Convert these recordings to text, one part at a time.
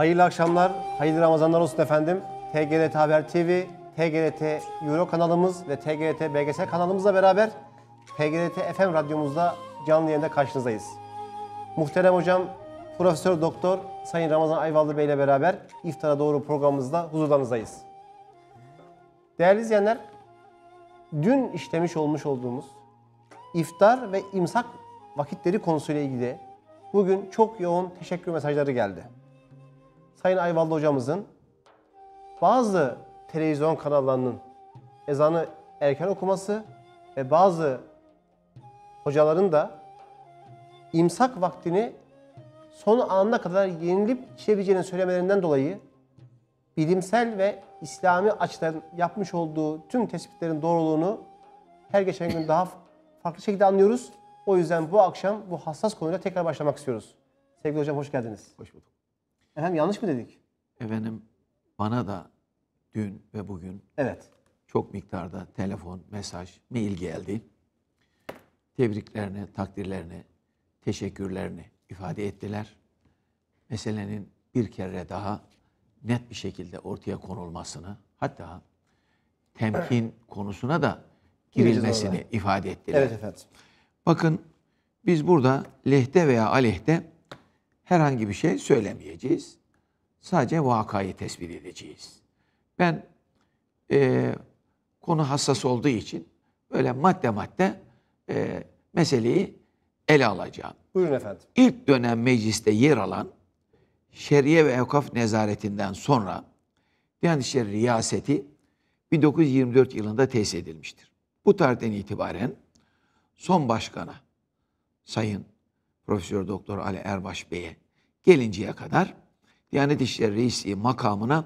Hayırlı akşamlar, hayırlı Ramazanlar olsun efendim. TGRT Haber TV, TGRT Euro kanalımız ve TGRT BGS kanalımızla beraber TGRT FM radyomuzda canlı yayında karşınızdayız. Muhterem hocam Profesör Doktor Sayın Ramazan Ayvalı Bey ile beraber iftara doğru programımızda huzurlarınızdayız. Değerli izleyenler, dün işlemiş olmuş olduğumuz iftar ve imsak vakitleri konusuyla ilgili bugün çok yoğun teşekkür mesajları geldi. Sayın Ayvalı hocamızın bazı televizyon kanallarının ezanı erken okuması ve bazı hocaların da imsak vaktini son anına kadar yenilip çevireceğini söylemelerinden dolayı bilimsel ve İslami açıdan yapmış olduğu tüm tespitlerin doğruluğunu her geçen gün daha farklı şekilde anlıyoruz. O yüzden bu akşam bu hassas konuyla tekrar başlamak istiyoruz. Sevgili hocam hoş geldiniz. Hoş bulduk. Efendim yanlış mı dedik? Efendim bana da dün ve bugün evet. çok miktarda telefon, mesaj, mail geldi. Tebriklerini, takdirlerini, teşekkürlerini ifade ettiler. Meselenin bir kere daha net bir şekilde ortaya konulmasını hatta temkin konusuna da girilmesini ifade ettiler. Evet efendim. Bakın biz burada lehte veya aleyhte herhangi bir şey söylemeyeceğiz. Sadece vakayı tespit edeceğiz. Ben e, konu hassas olduğu için böyle madde madde e, meseleyi ele alacağım. Buyurun efendim. İlk dönem mecliste yer alan Şeriye ve Evkaf Nezaretinden sonra Diyanet İşleri Riyaseti 1924 yılında tesis edilmiştir. Bu tarihten itibaren son başkana Sayın Profesör Doktor Ali Erbaş Bey'e gelinceye kadar Diyanet İşleri Reisliği makamına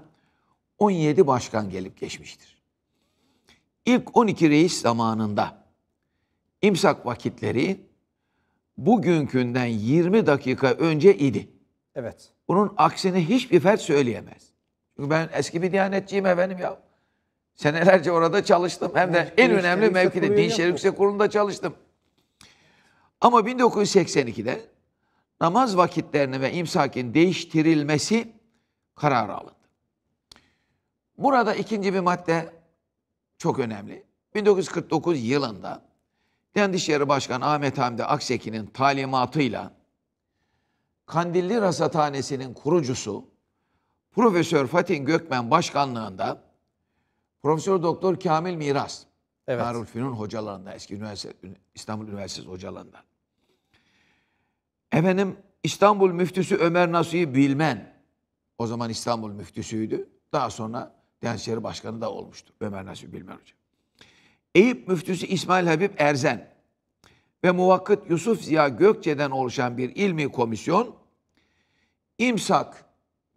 17 başkan gelip geçmiştir. İlk 12 reis zamanında imsak vakitleri bugünkünden 20 dakika önce idi. Evet. Bunun aksini hiçbir fert söyleyemez. Çünkü ben eski bir diyanetçiyim efendim ya. Senelerce orada çalıştım. Hem de en önemli mevkide Din Şerif Yüksek Kurulu'nda çalıştım. Ama 1982'de namaz vakitlerinin ve imsakin değiştirilmesi kararı alındı. Burada ikinci bir madde çok önemli. 1949 yılında Den Dışişleri Başkanı Ahmet Hamdi Akseki'nin talimatıyla Kandilli Rasathanesi'nin kurucusu Profesör Fatih Gökmen başkanlığında Profesör Doktor Kamil Miras, evet. Darülfünun hocalarından, eski üniversite, İstanbul Üniversitesi hocalarından. Efendim İstanbul müftüsü Ömer Nasuhi Bilmen. O zaman İstanbul müftüsüydü. Daha sonra Diyanet İşleri Başkanı da olmuştu. Ömer Nasuhi Bilmen Hoca. Eyüp müftüsü İsmail Habib Erzen ve muvakkıt Yusuf Ziya Gökçe'den oluşan bir ilmi komisyon imsak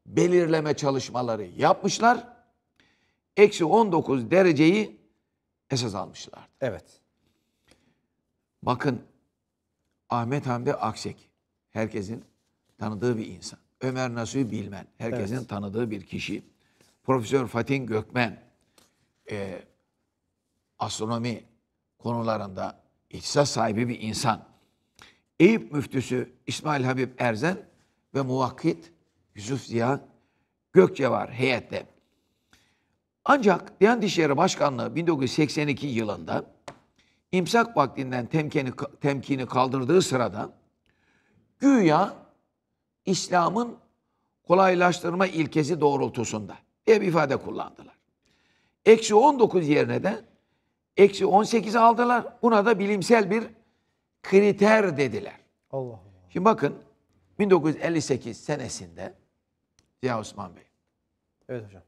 belirleme çalışmaları yapmışlar. Eksi 19 dereceyi esas almışlar. Evet. Bakın Ahmet Hamdi Aksek Herkesin tanıdığı bir insan. Ömer Nasuhi Bilmen. Herkesin evet. tanıdığı bir kişi. Profesör Fatih Gökmen. E, astronomi konularında ihtisas sahibi bir insan. Eyüp müftüsü İsmail Habib Erzen ve muvakkit Yusuf Ziya Gökçe var heyette. Ancak Diyanet İşleri Başkanlığı 1982 yılında imsak vaktinden temkini, temkini kaldırdığı sırada Güya İslam'ın kolaylaştırma ilkesi doğrultusunda diye bir ifade kullandılar. Eksi 19 yerine de eksi 18 aldılar. Buna da bilimsel bir kriter dediler. Allah Allah. Şimdi bakın 1958 senesinde Ziya Osman Bey. Evet hocam.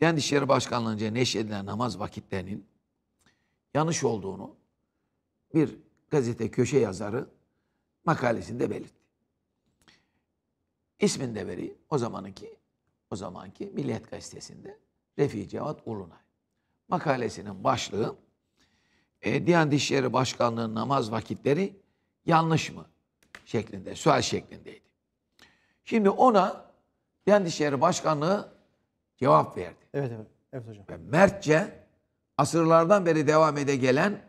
Diyanet İşleri Başkanlığı'nca neşredilen namaz vakitlerinin yanlış olduğunu bir gazete köşe yazarı makalesinde belirtti. İsmini de vereyim. O zamanki o zamanki Milliyet Gazetesi'nde Refi Cevat Ulunay. Makalesinin başlığı e, Diyanet İşleri Başkanlığı namaz vakitleri yanlış mı? şeklinde, sual şeklindeydi. Şimdi ona Diyanet İşleri Başkanlığı cevap verdi. Evet evet. Evet hocam. Ve mertçe asırlardan beri devam ede gelen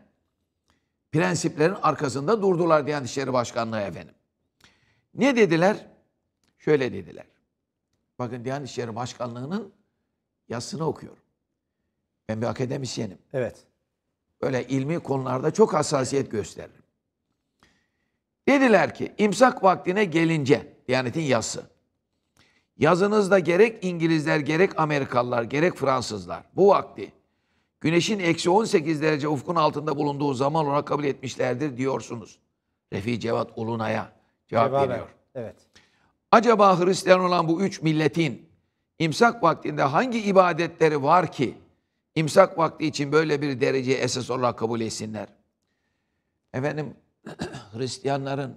prensiplerin arkasında durdular Diyanet İşleri Başkanlığı efendim. Ne dediler? Şöyle dediler. Bakın Diyanet İşleri Başkanlığı'nın yazısını okuyorum. Ben bir akademisyenim. Evet. Böyle ilmi konularda çok hassasiyet gösteririm. Dediler ki imsak vaktine gelince Diyanet'in yazısı. Yazınızda gerek İngilizler gerek Amerikalılar gerek Fransızlar bu vakti güneşin eksi 18 derece ufkun altında bulunduğu zaman olarak kabul etmişlerdir diyorsunuz. Refi Cevat Ulunay'a cevap Cevaben. veriyor. Evet. Acaba Hristiyan olan bu üç milletin imsak vaktinde hangi ibadetleri var ki imsak vakti için böyle bir derece esas olarak kabul etsinler? Efendim Hristiyanların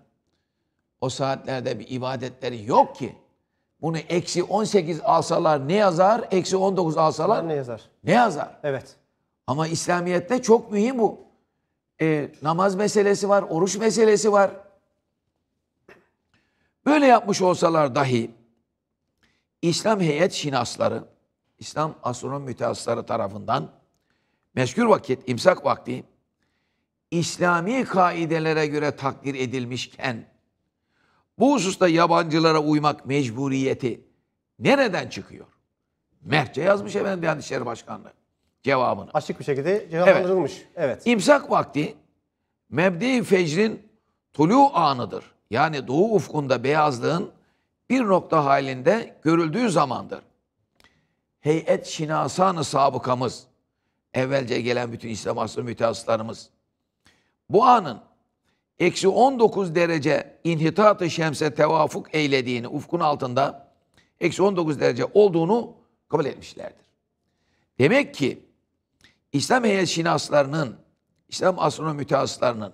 o saatlerde bir ibadetleri yok ki. Bunu eksi 18 alsalar ne yazar? Eksi 19 alsalar ne yazar? Ne yazar? Evet. Ama İslamiyet'te çok mühim bu. E, namaz meselesi var, oruç meselesi var. Böyle yapmış olsalar dahi İslam heyet şinasları, İslam astronom mütehassısları tarafından meskür vakit, imsak vakti İslami kaidelere göre takdir edilmişken bu hususta yabancılara uymak mecburiyeti nereden çıkıyor? Mertçe yazmış efendim Diyanet İşleri Başkanlığı cevabını. Açık bir şekilde cevaplandırılmış. Evet. evet. İmsak vakti mebde fecrin tulu anıdır. Yani doğu ufkunda beyazlığın bir nokta halinde görüldüğü zamandır. Heyet şinasan-ı sabıkamız, evvelce gelen bütün İslam asrı mütehassılarımız, bu anın eksi 19 derece inhitat-ı şemse tevafuk eylediğini, ufkun altında eksi 19 derece olduğunu kabul etmişlerdir. Demek ki İslam heyetşinaslarının, İslam astronomüteaslarının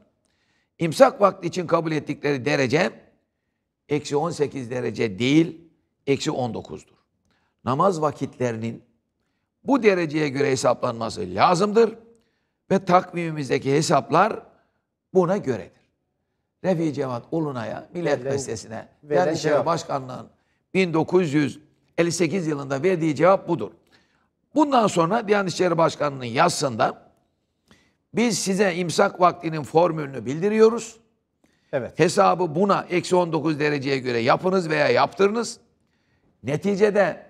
imsak vakti için kabul ettikleri derece eksi 18 derece değil, eksi 19'dur. Namaz vakitlerinin bu dereceye göre hesaplanması lazımdır ve takvimimizdeki hesaplar buna göredir. Refi Cevat Ulunay'a, Millet Meclisi'ne, Dervişehir Başkanlığı'nın 1958 yılında verdiği cevap budur. Bundan sonra Diyanet İşleri Başkanı'nın yazısında biz size imsak vaktinin formülünü bildiriyoruz. Evet. Hesabı buna eksi 19 dereceye göre yapınız veya yaptırınız. Neticede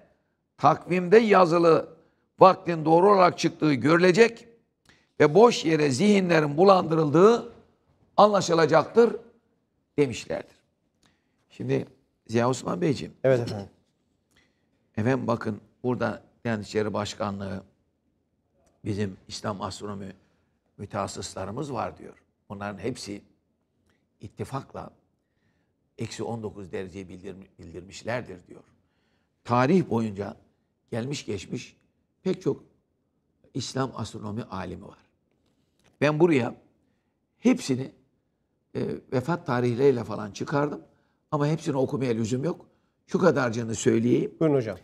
takvimde yazılı vaktin doğru olarak çıktığı görülecek ve boş yere zihinlerin bulandırıldığı anlaşılacaktır demişlerdir. Şimdi Ziya Osman Beyciğim. Evet efendim. Efendim bakın burada Diyanet İşleri Başkanlığı bizim İslam astronomi mütehassıslarımız var diyor. Bunların hepsi ittifakla eksi 19 dereceyi bildirmişlerdir diyor. Tarih boyunca gelmiş geçmiş pek çok İslam astronomi alimi var. Ben buraya hepsini e, vefat tarihleriyle falan çıkardım. Ama hepsini okumaya lüzum yok. Şu kadarcığını söyleyeyim. Buyurun hocam.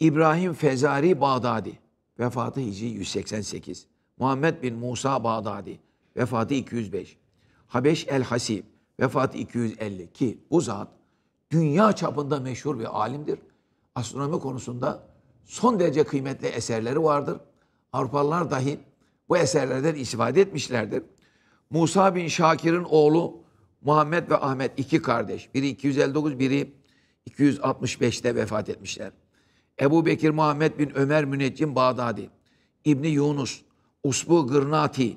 İbrahim Fezari Bağdadi vefatı Hicri 188. Muhammed bin Musa Bağdadi vefatı 205. Habeş el Hasib vefatı 250 ki bu zat dünya çapında meşhur bir alimdir. Astronomi konusunda son derece kıymetli eserleri vardır. Avrupalılar dahi bu eserlerden istifade etmişlerdir. Musa bin Şakir'in oğlu Muhammed ve Ahmet iki kardeş. Biri 259, biri 265'te vefat etmişler. Ebu Bekir Muhammed bin Ömer Müneccim Bağdadi, İbni Yunus, Usbu Gırnati,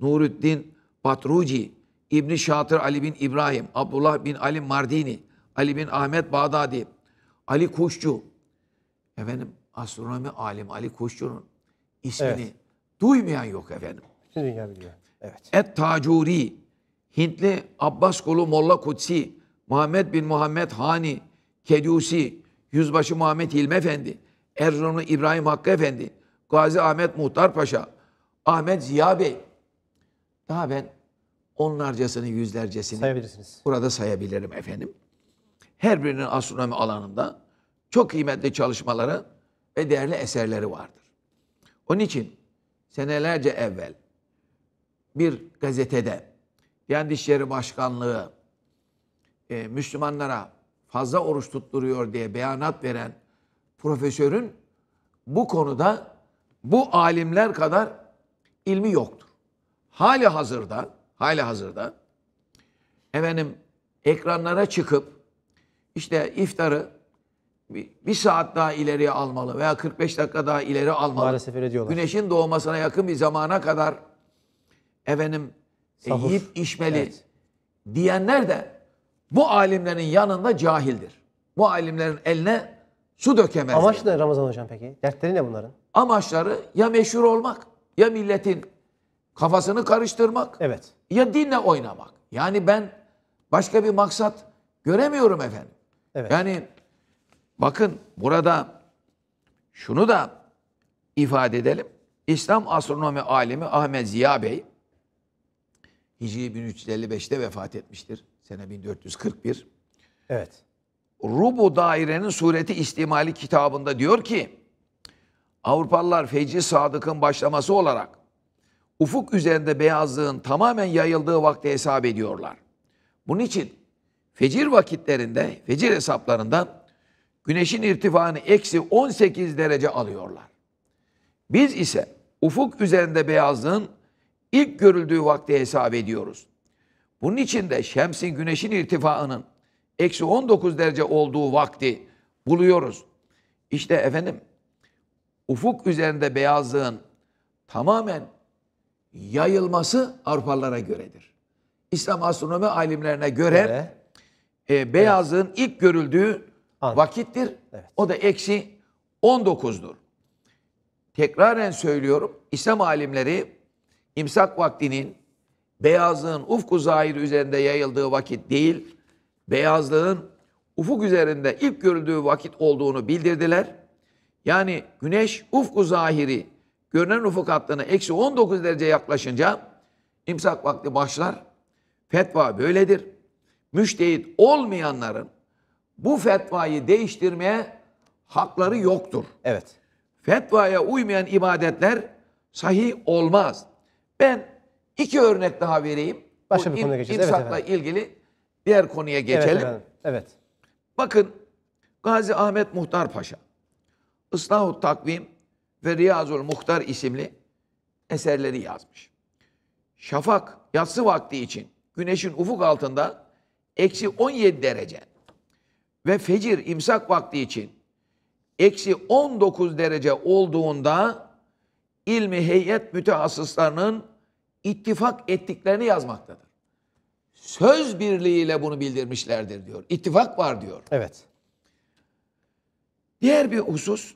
Nuruddin Patruci, İbni Şatır Ali bin İbrahim, Abdullah bin Ali Mardini, Ali bin Ahmet Bağdadi, Ali Kuşçu, efendim astronomi alim Ali Kuşçu'nun ismini evet. duymayan yok efendim. Bütün dünya biliyor. Evet. Et Tacuri, Hintli Abbas Kulu Molla Kutsi, Muhammed bin Muhammed Hani, Kedusi, Yüzbaşı Muhammed Hilmi Efendi, Erzurumlu İbrahim Hakkı Efendi, Gazi Ahmet Muhtar Paşa, Ahmet Ziya Bey. Daha ben onlarcasını, yüzlercesini Sayabilirsiniz. burada sayabilirim efendim. Her birinin astronomi alanında çok kıymetli çalışmaları ve değerli eserleri vardır. Onun için senelerce evvel bir gazetede Diyanet İşleri Başkanlığı e, Müslümanlara fazla oruç tutturuyor diye beyanat veren profesörün bu konuda bu alimler kadar ilmi yoktur. Hali hazırda, hali hazırda efendim ekranlara çıkıp işte iftarı bir, saat daha ileriye almalı veya 45 dakika daha ileri almalı. Maalesef öyle diyorlar. Güneşin doğmasına yakın bir zamana kadar efendim e, Sahur. yiyip içmeli evet. diyenler de bu alimlerin yanında cahildir. Bu alimlerin eline su dökemez. Amaç ne Ramazan Hocam peki? Dertleri ne bunların? Amaçları ya meşhur olmak ya milletin kafasını karıştırmak evet. ya dinle oynamak. Yani ben başka bir maksat göremiyorum efendim. Evet. Yani bakın burada şunu da ifade edelim. İslam astronomi alimi Ahmet Ziya Bey Hicri 1355'te vefat etmiştir. Sene 1441. Evet. Rubu dairenin sureti istimali kitabında diyor ki Avrupalılar Feci Sadık'ın başlaması olarak ufuk üzerinde beyazlığın tamamen yayıldığı vakti hesap ediyorlar. Bunun için fecir vakitlerinde, fecir hesaplarından güneşin irtifanı eksi 18 derece alıyorlar. Biz ise ufuk üzerinde beyazlığın ilk görüldüğü vakti hesap ediyoruz. Bunun için de şemsin güneşin irtifaının eksi 19 derece olduğu vakti buluyoruz. İşte efendim ufuk üzerinde beyazlığın tamamen yayılması Avrupalılara göredir. İslam astronomi alimlerine göre e, beyazlığın evet. ilk görüldüğü Anladım. vakittir. Evet. O da eksi 19'dur. Tekraren söylüyorum İslam alimleri imsak vaktinin beyazlığın ufku zahir üzerinde yayıldığı vakit değil, beyazlığın ufuk üzerinde ilk görüldüğü vakit olduğunu bildirdiler. Yani güneş ufku zahiri görünen ufuk hattına eksi 19 derece yaklaşınca imsak vakti başlar. Fetva böyledir. Müştehit olmayanların bu fetvayı değiştirmeye hakları yoktur. Evet. Fetvaya uymayan ibadetler sahih olmaz. Ben iki örnek daha vereyim. Başka bir konuya geçeceğiz. İmsak'la efendim. ilgili diğer konuya geçelim. efendim. Evet. Bakın Gazi Ahmet Muhtar Paşa Islahut Takvim ve Riyazul Muhtar isimli eserleri yazmış. Şafak yatsı vakti için güneşin ufuk altında eksi 17 derece ve fecir imsak vakti için eksi 19 derece olduğunda ilmi heyet mütehassıslarının ittifak ettiklerini yazmaktadır. Söz birliğiyle bunu bildirmişlerdir diyor. İttifak var diyor. Evet. Diğer bir husus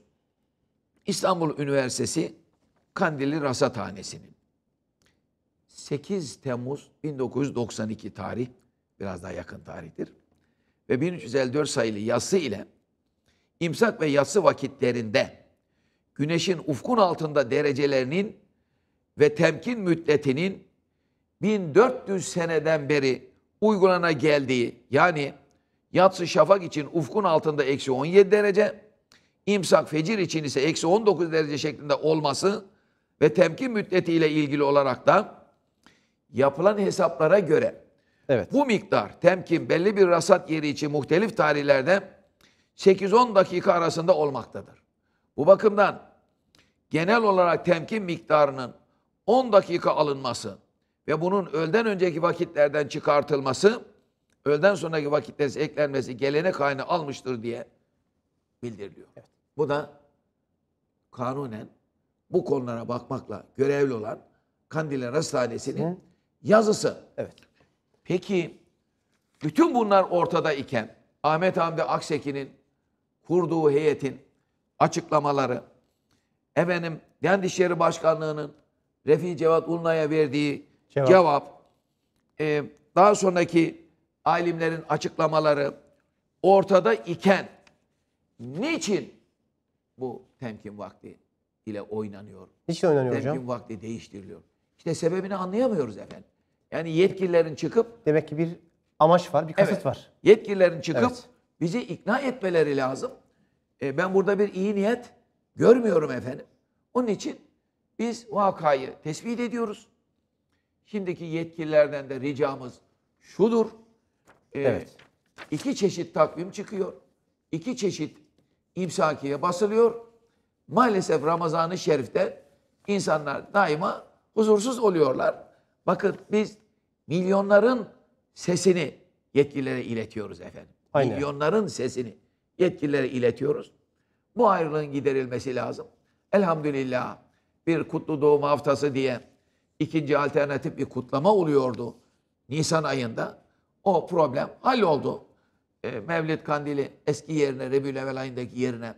İstanbul Üniversitesi Kandilli Rasathanesi'nin 8 Temmuz 1992 tarih biraz daha yakın tarihtir ve 1354 sayılı yası ile imsak ve yası vakitlerinde güneşin ufkun altında derecelerinin ve temkin müddetinin 1400 seneden beri uygulana geldiği yani yatsı şafak için ufkun altında eksi 17 derece, imsak fecir için ise eksi 19 derece şeklinde olması ve temkin müddeti ile ilgili olarak da yapılan hesaplara göre evet. bu miktar temkin belli bir rasat yeri için muhtelif tarihlerde 8-10 dakika arasında olmaktadır. Bu bakımdan genel olarak temkin miktarının 10 dakika alınması ve bunun öğleden önceki vakitlerden çıkartılması, öğleden sonraki vakitlere eklenmesi gelenek haline almıştır diye bildiriliyor. Evet. Bu da kanunen bu konulara bakmakla görevli olan Kandiller Hastanesi'nin Hı. yazısı. Evet. Peki bütün bunlar ortada iken Ahmet Hamdi Akseki'nin kurduğu heyetin açıklamaları, efendim Diyanet İşleri Başkanlığı'nın Refi Cevat Ulunay'a verdiği cevap, cevap e, daha sonraki alimlerin açıklamaları ortada iken niçin bu temkin vakti ile oynanıyor? Niçin oynanıyor temkin hocam? Temkin vakti değiştiriliyor. İşte sebebini anlayamıyoruz efendim. Yani yetkililerin çıkıp... Demek ki bir amaç var, bir kasıt evet, var. Yetkililerin çıkıp evet. bizi ikna etmeleri lazım. E, ben burada bir iyi niyet Görmüyorum efendim. Onun için biz vakayı tespit ediyoruz. Şimdiki yetkililerden de ricamız şudur. Ee, evet. İki çeşit takvim çıkıyor. İki çeşit imsakiye basılıyor. Maalesef Ramazan-ı Şerif'te insanlar daima huzursuz oluyorlar. Bakın biz milyonların sesini yetkililere iletiyoruz efendim. Aynen. Milyonların sesini yetkililere iletiyoruz. Bu ayrılığın giderilmesi lazım. Elhamdülillah bir kutlu doğum haftası diye ikinci alternatif bir kutlama oluyordu Nisan ayında. O problem halloldu. E, Mevlid Kandili eski yerine, Rebül ayındaki yerine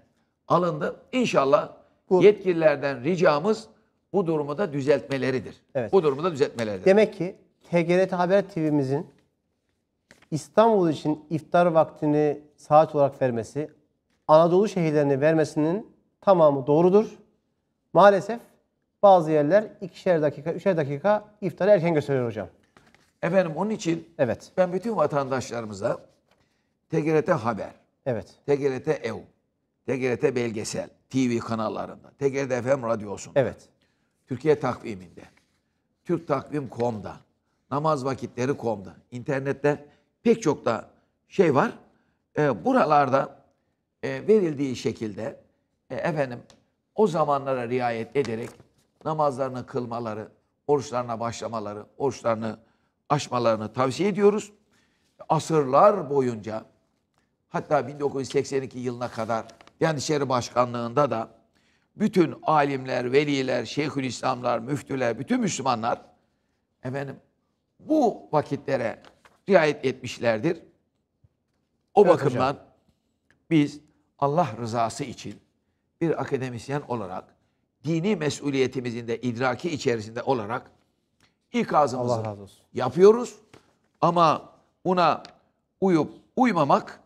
alındı. İnşallah bu, yetkililerden ricamız bu durumu da düzeltmeleridir. Evet. Bu durumu da düzeltmeleridir. Demek ki TGRT Haber TV'mizin İstanbul için iftar vaktini saat olarak vermesi, Anadolu şehirlerini vermesinin tamamı doğrudur. Maalesef bazı yerler ikişer dakika, üçer dakika iftarı erken gösteriyor hocam. Efendim onun için evet. ben bütün vatandaşlarımıza TGRT Haber, evet. TGRT EU, TGRT Belgesel, TV kanallarında, TGRT FM radyosunda, evet. Türkiye takviminde, Türk Takvim.com'da, namaz vakitleri.com'da, internette pek çok da şey var. E, buralarda e, verildiği şekilde e, efendim o zamanlara riayet ederek namazlarını kılmaları, oruçlarına başlamaları, oruçlarını aşmalarını tavsiye ediyoruz. Asırlar boyunca hatta 1982 yılına kadar Diyanet Başkanlığı'nda da bütün alimler, veliler, şeyhülislamlar, müftüler, bütün Müslümanlar efendim bu vakitlere riayet etmişlerdir. O evet bakımdan hocam. biz Allah rızası için bir akademisyen olarak dini mesuliyetimizin de idraki içerisinde olarak ikazımızı yapıyoruz. Ama buna uyup uymamak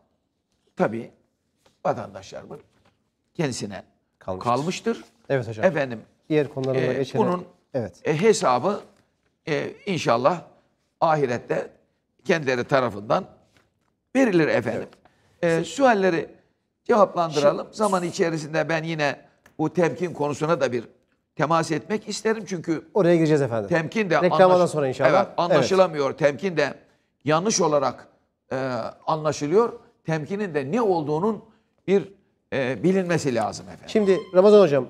tabi vatandaşlarımın kendisine kalmıştır. kalmıştır. Evet hocam. Efendim. Diğer konularına e, geçerek. Bunun evet. e, hesabı e, inşallah ahirette kendileri tarafından verilir efendim. Evet. E, sualleri cevaplandıralım. Şimdi, Zaman içerisinde ben yine bu temkin konusuna da bir temas etmek isterim çünkü oraya gireceğiz efendim. Temkin de reklamdan sonra inşallah. Evet, anlaşılamıyor. Evet. Temkin de yanlış olarak e, anlaşılıyor. Temkinin de ne olduğunun bir e, bilinmesi lazım efendim. Şimdi Ramazan hocam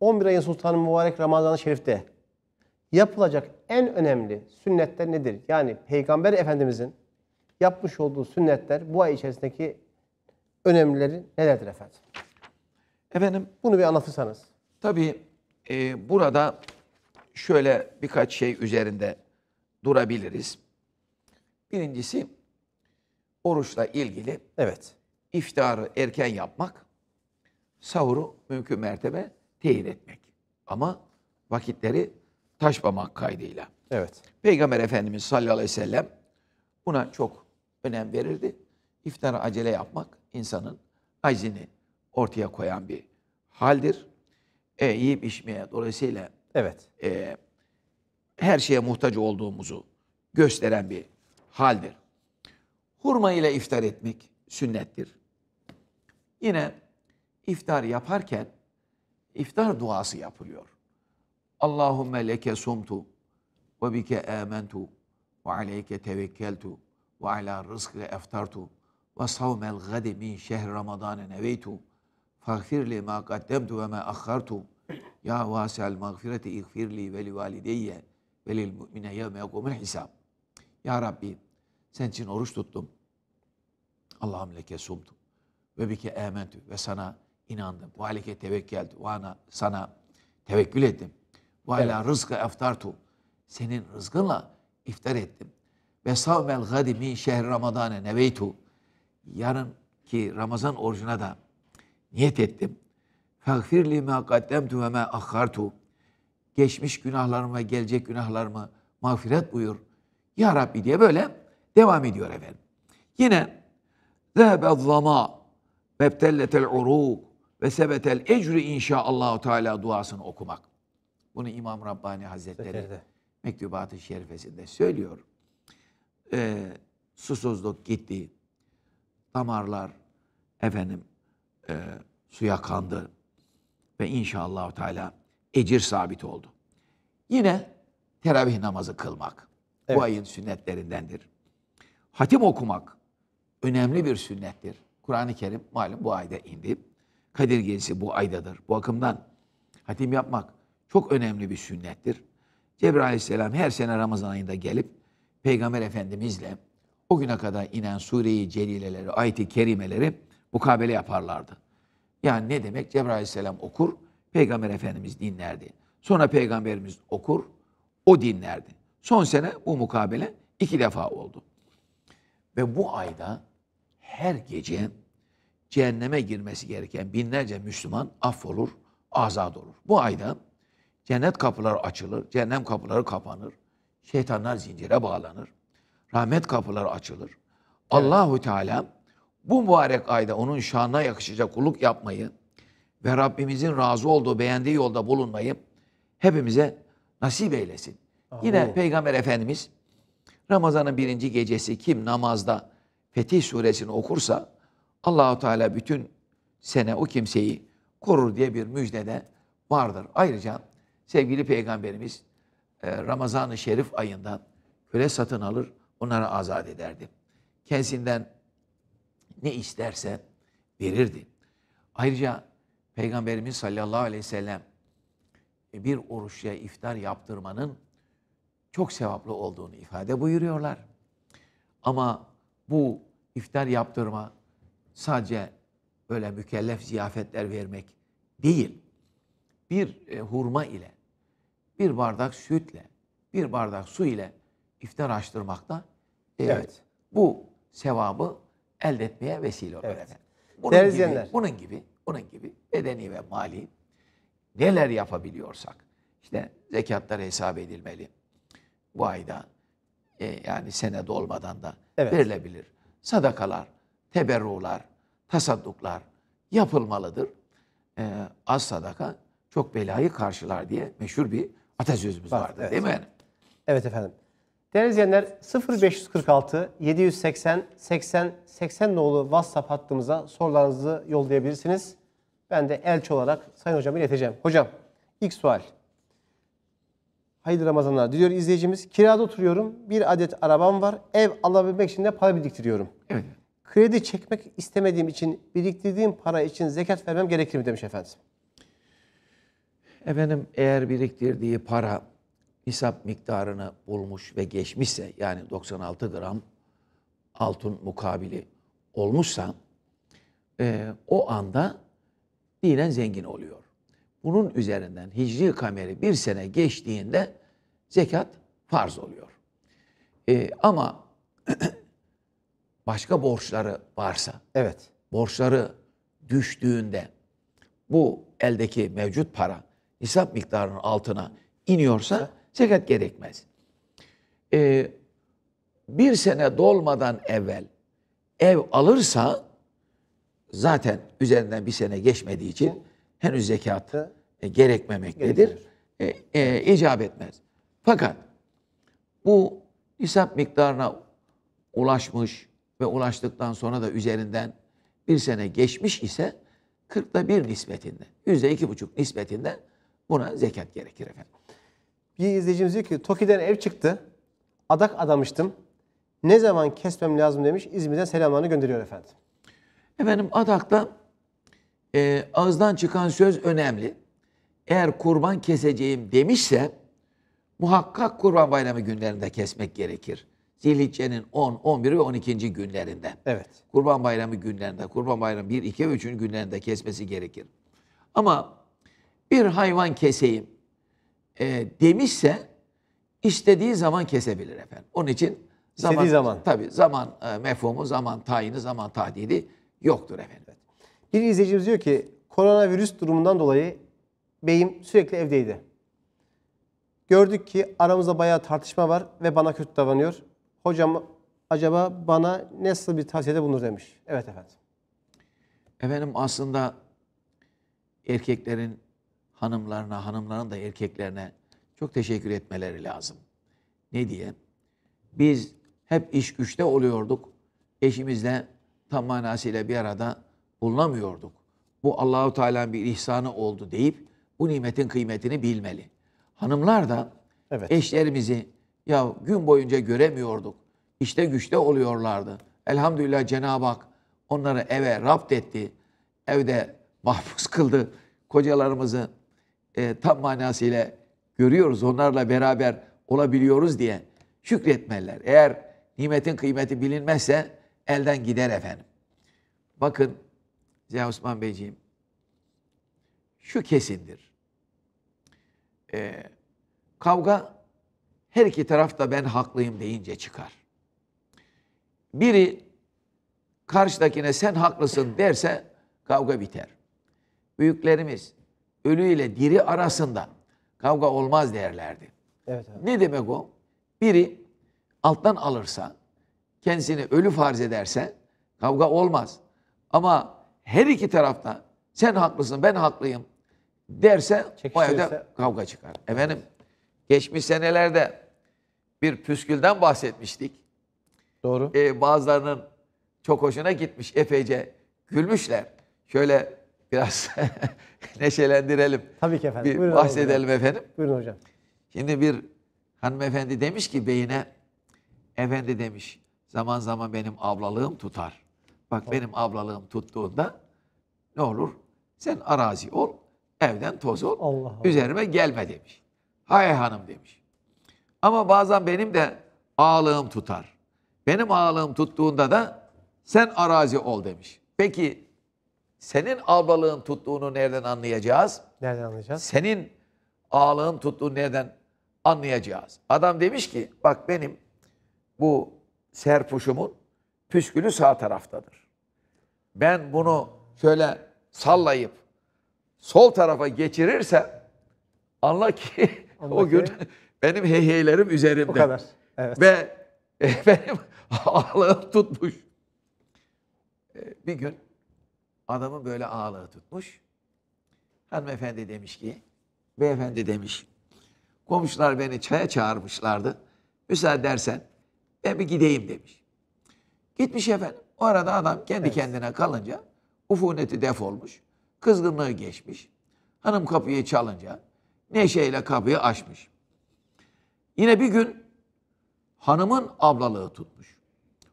11 ayın sultanı mübarek Ramazan-ı Şerif'te yapılacak en önemli sünnetler nedir? Yani Peygamber Efendimizin yapmış olduğu sünnetler bu ay içerisindeki önemlileri nelerdir efendim? Efendim bunu bir anlatırsanız. Tabii e, burada şöyle birkaç şey üzerinde durabiliriz. Birincisi oruçla ilgili evet. iftarı erken yapmak, sahuru mümkün mertebe tehir etmek. Ama vakitleri taşmamak kaydıyla. Evet. Peygamber Efendimiz sallallahu aleyhi ve sellem buna çok önem verirdi. İftara acele yapmak insanın acını ortaya koyan bir haldir. E, yiyip içmeye dolayısıyla evet e, her şeye muhtaç olduğumuzu gösteren bir haldir. Hurma ile iftar etmek sünnettir. Yine iftar yaparken iftar duası yapılıyor. Allahümme leke sumtu ve bike amentu ve aleyke tevekkeltu ve ala rızkı eftartu ve savmel gadi min şehr ramadane neveytu fagfirli ma kaddemtu ve ma akhartu ya vasel mağfireti iğfirli ve li valideyye ve lil mu'mine yevme yekumul hisab ya Rabbi sen için oruç tuttum Allah'ım leke sumtum ve bike ementü ve sana inandım ve aleke tevekkeltu ve ana sana tevekkül ettim ve ala rızkı eftartu senin rızkınla iftar ettim ve savmel gadi min şehr ramadane neveytu Yarın ki Ramazan orucuna da niyet ettim. فَغْفِرْ لِمَا قَدَّمْتُ وَمَا اَخَّرْتُ Geçmiş günahlarımı gelecek günahlarımı mağfiret buyur. Ya Rabbi diye böyle devam ediyor efendim. Yine el الظَّمَا ve sebet el الْاَجْرِ inşaallahu Teala duasını okumak. Bunu İmam Rabbani Hazretleri Seferde. Mektubat-ı Şerifesinde söylüyor. Ee, susuzluk gitti, damarlar efendim e, suya kandı ve inşallah Teala ecir sabit oldu. Yine teravih namazı kılmak evet. bu ayın sünnetlerindendir. Hatim okumak önemli bir sünnettir. Kur'an-ı Kerim malum bu ayda indi. Kadir Gecesi bu aydadır. Bu akımdan hatim yapmak çok önemli bir sünnettir. Cebrail Aleyhisselam her sene Ramazan ayında gelip Peygamber Efendimizle o güne kadar inen sureyi celileleri, ayeti kerimeleri mukabele yaparlardı. Yani ne demek? Cebrail aleyhisselam okur, Peygamber Efendimiz dinlerdi. Sonra Peygamberimiz okur, o dinlerdi. Son sene bu mukabele iki defa oldu. Ve bu ayda her gece cehenneme girmesi gereken binlerce Müslüman affolur, azad olur. Bu ayda cennet kapıları açılır, cehennem kapıları kapanır, şeytanlar zincire bağlanır rahmet kapıları açılır. Evet. Allahu Teala bu mübarek ayda onun şanına yakışacak kulluk yapmayı ve Rabbimizin razı olduğu, beğendiği yolda bulunmayı hepimize nasip eylesin. Amin. Yine Peygamber Efendimiz Ramazan'ın birinci gecesi kim namazda Fetih Suresini okursa Allahu Teala bütün sene o kimseyi korur diye bir müjde de vardır. Ayrıca sevgili Peygamberimiz e, Ramazan-ı Şerif ayında köle satın alır, onları azat ederdi. Kendisinden ne isterse verirdi. Ayrıca Peygamberimiz sallallahu aleyhi ve sellem e, bir oruçya iftar yaptırmanın çok sevaplı olduğunu ifade buyuruyorlar. Ama bu iftar yaptırma sadece böyle mükellef ziyafetler vermek değil. Bir e, hurma ile, bir bardak sütle, bir bardak su ile iftar açtırmakta evet, evet. bu sevabı elde etmeye vesile olur evet. Bunun Değerli gibi, bunun gibi, bunun gibi bedeni ve mali neler yapabiliyorsak işte zekatlar hesap edilmeli. Bu ayda e, yani sene dolmadan da evet. verilebilir. Sadakalar, teberrular, tasadduklar yapılmalıdır. E, az sadaka çok belayı karşılar diye meşhur bir atasözümüz Var, vardır evet. değil mi? Evet efendim. Değerli izleyenler 0546 780 80 80 nolu WhatsApp hattımıza sorularınızı yollayabilirsiniz. Ben de elçi olarak Sayın Hocam ileteceğim. Hocam ilk sual. Hayırlı Ramazanlar diliyor izleyicimiz. Kirada oturuyorum. Bir adet arabam var. Ev alabilmek için de para biriktiriyorum. Evet. Kredi çekmek istemediğim için biriktirdiğim para için zekat vermem gerekir mi demiş efendim. Efendim eğer biriktirdiği para nisap miktarını bulmuş ve geçmişse yani 96 gram altın mukabili olmuşsa e, o anda dinen zengin oluyor. Bunun üzerinden hicri kameri bir sene geçtiğinde zekat farz oluyor. E, ama başka borçları varsa, evet, borçları düştüğünde bu eldeki mevcut para nisap miktarının altına iniyorsa zekat gerekmez. Ee, bir sene dolmadan evvel ev alırsa zaten üzerinden bir sene geçmediği için henüz zekat e, gerekmemektedir. E, e, icap etmez. Fakat bu nisap miktarına ulaşmış ve ulaştıktan sonra da üzerinden bir sene geçmiş ise kırkta bir nispetinde, yüzde iki buçuk nispetinde buna zekat gerekir efendim. Bir izleyicimiz diyor ki Toki'den ev çıktı. Adak adamıştım. Ne zaman kesmem lazım demiş. İzmir'den selamlarını gönderiyor efendim. Efendim adakta e, ağızdan çıkan söz önemli. Eğer kurban keseceğim demişse muhakkak kurban bayramı günlerinde kesmek gerekir. Zilhicce'nin 10, 11 ve 12. günlerinde. Evet. Kurban bayramı günlerinde, kurban bayramı 1, 2 ve 3. günlerinde kesmesi gerekir. Ama bir hayvan keseyim, e, demişse istediği zaman kesebilir efendim. Onun için zaman, istediği zaman. tabi zaman e, mefhumu, zaman tayini, zaman tahdidi yoktur efendim. Bir izleyicimiz diyor ki koronavirüs durumundan dolayı beyim sürekli evdeydi. Gördük ki aramızda bayağı tartışma var ve bana kötü davranıyor. Hocam acaba bana nasıl bir tavsiyede bulunur demiş. Evet efendim. Efendim aslında erkeklerin hanımlarına, hanımların da erkeklerine çok teşekkür etmeleri lazım. Ne diye? Biz hep iş güçte oluyorduk. Eşimizle tam manasıyla bir arada bulunamıyorduk. Bu Allahu Teala'nın bir ihsanı oldu deyip bu nimetin kıymetini bilmeli. Hanımlar da evet. eşlerimizi ya gün boyunca göremiyorduk. İşte güçte oluyorlardı. Elhamdülillah Cenab-ı Hak onları eve rapt etti. Evde mahfuz kıldı. Kocalarımızı e, tam manasıyla görüyoruz, onlarla beraber olabiliyoruz diye şükretmeler. Eğer nimetin kıymeti bilinmezse elden gider efendim. Bakın Ziya Osman Beyciğim, şu kesindir. Ee, kavga her iki taraf da ben haklıyım deyince çıkar. Biri karşıdakine sen haklısın derse kavga biter. Büyüklerimiz ölü ile diri arasında kavga olmaz derlerdi. Evet, evet. Ne demek o? Biri alttan alırsa, kendisini ölü farz ederse kavga olmaz. Ama her iki tarafta sen haklısın, ben haklıyım derse o evde kavga çıkar. Efendim geçmiş senelerde bir püskülden bahsetmiştik. Doğru. Ee, bazılarının çok hoşuna gitmiş epeyce gülmüşler. Şöyle biraz neşelendirelim. Tabii ki efendim. Bir Buyurun bahsedelim hocam. efendim. Buyurun hocam. Şimdi bir hanımefendi demiş ki beyine efendi demiş zaman zaman benim ablalığım tutar. Bak tamam. benim ablalığım tuttuğunda ne olur? Sen arazi ol, evden toz ol, Allah Allah. üzerime gelme demiş. Hay hanım demiş. Ama bazen benim de ağlığım tutar. Benim ağlığım tuttuğunda da sen arazi ol demiş. Peki senin ablalığın tuttuğunu nereden anlayacağız? Nereden anlayacağız? Senin ağalığın tuttuğunu nereden anlayacağız? Adam demiş ki bak benim bu serpuşumun püskülü sağ taraftadır. Ben bunu şöyle sallayıp sol tarafa geçirirsem anla ki Ondaki... o gün benim heyheylerim üzerimde. O kadar. Evet. Ve benim ağlığım tutmuş. E, bir gün Adamın böyle ağlığı tutmuş. Hanımefendi demiş ki, beyefendi demiş, komşular beni çaya çağırmışlardı. Müsaade dersen ben bir gideyim demiş. Gitmiş efendim. O arada adam kendi evet. kendine kalınca ufuneti defolmuş. Kızgınlığı geçmiş. Hanım kapıyı çalınca neşeyle kapıyı açmış. Yine bir gün hanımın ablalığı tutmuş.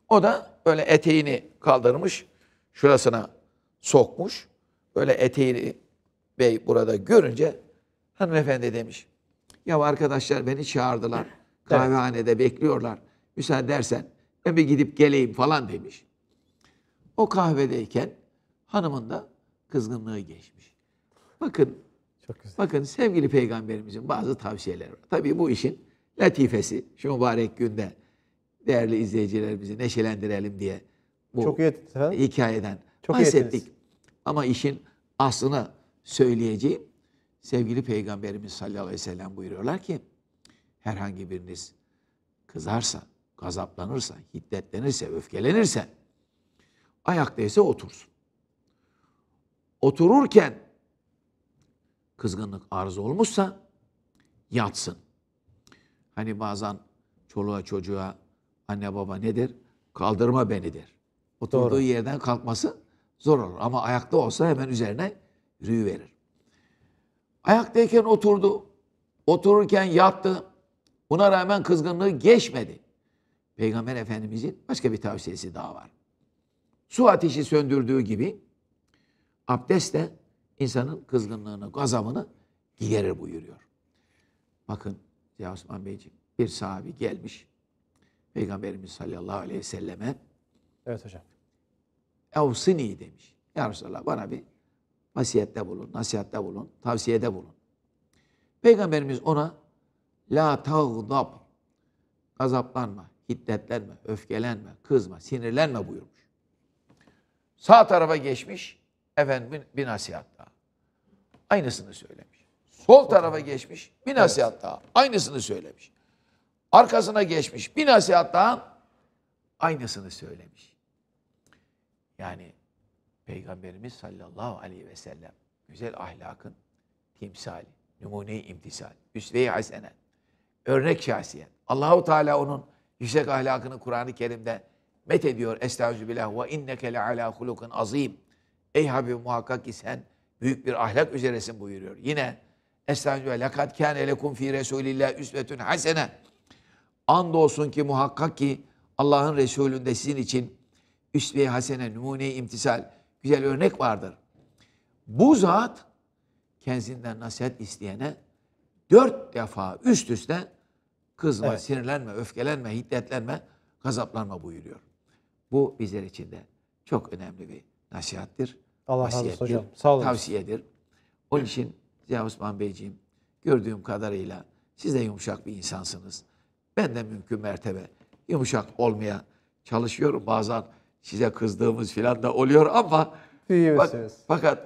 O da böyle eteğini kaldırmış. Şurasına sokmuş. Böyle eteğini bey burada görünce hanımefendi demiş. Ya arkadaşlar beni çağırdılar. Kahvehanede evet. bekliyorlar. Müsaade dersen ben bir gidip geleyim falan demiş. O kahvedeyken hanımın da kızgınlığı geçmiş. Bakın çok güzel. Bakın sevgili peygamberimizin bazı tavsiyeleri var. Tabii bu işin latifesi şu mübarek günde değerli izleyicilerimizi neşelendirelim diye bu Çok hikayeden Çok bahsettik. Iyi ama işin aslını söyleyeceğim. Sevgili Peygamberimiz sallallahu aleyhi ve sellem buyuruyorlar ki herhangi biriniz kızarsa, gazaplanırsa, hiddetlenirse, öfkelenirse ayaktaysa otursun. Otururken kızgınlık arz olmuşsa yatsın. Hani bazen çoluğa çocuğa anne baba nedir? Kaldırma beni der. Oturduğu Doğru. yerden kalkmasın zor olur. Ama ayakta olsa hemen üzerine verir. Ayaktayken oturdu. Otururken yattı. Buna rağmen kızgınlığı geçmedi. Peygamber Efendimizin başka bir tavsiyesi daha var. Su ateşi söndürdüğü gibi abdest de insanın kızgınlığını, gazabını giderir buyuruyor. Bakın ya Osman Beyciğim bir sahabi gelmiş. Peygamberimiz sallallahu aleyhi ve selleme. Evet hocam. Evsini demiş. Ya Resulallah bana bir vasiyette bulun, nasihatte bulun, tavsiyede bulun. Peygamberimiz ona la tağdab gazaplanma, hiddetlenme, öfkelenme, kızma, sinirlenme buyurmuş. Sağ tarafa geçmiş efendim bir nasihat daha. Aynısını söylemiş. Sol tarafa geçmiş bir nasihat evet. daha. Aynısını söylemiş. Arkasına geçmiş bir nasihat daha. Aynısını söylemiş. Yani Peygamberimiz sallallahu aleyhi ve sellem güzel ahlakın timsali, numune-i imtisal, üsve-i hasene, örnek şahsiyet. Allahu Teala onun yüksek ahlakını Kur'an-ı Kerim'de met ediyor. Estağfirullah ve inneke le ala hulukun azim. Ey Habibim muhakkak ki sen büyük bir ahlak üzeresin buyuruyor. Yine Estağfirullah lekad kâne lekum fi Resulillah üsvetün hasene. Andolsun ki muhakkak ki Allah'ın Resulü'nde sizin için üsve hasene, numune imtisal güzel örnek vardır. Bu zat kendisinden nasihat isteyene dört defa üst üste kızma, evet. sinirlenme, öfkelenme, hiddetlenme, gazaplanma buyuruyor. Bu bizler için de çok önemli bir nasihattir. Allah razı olsun hocam. Sağ olun. Tavsiyedir. Onun için Ziya Osman Beyciğim gördüğüm kadarıyla siz de yumuşak bir insansınız. Ben de mümkün mertebe yumuşak olmaya çalışıyorum. Bazen size kızdığımız filan da oluyor ama bak, fakat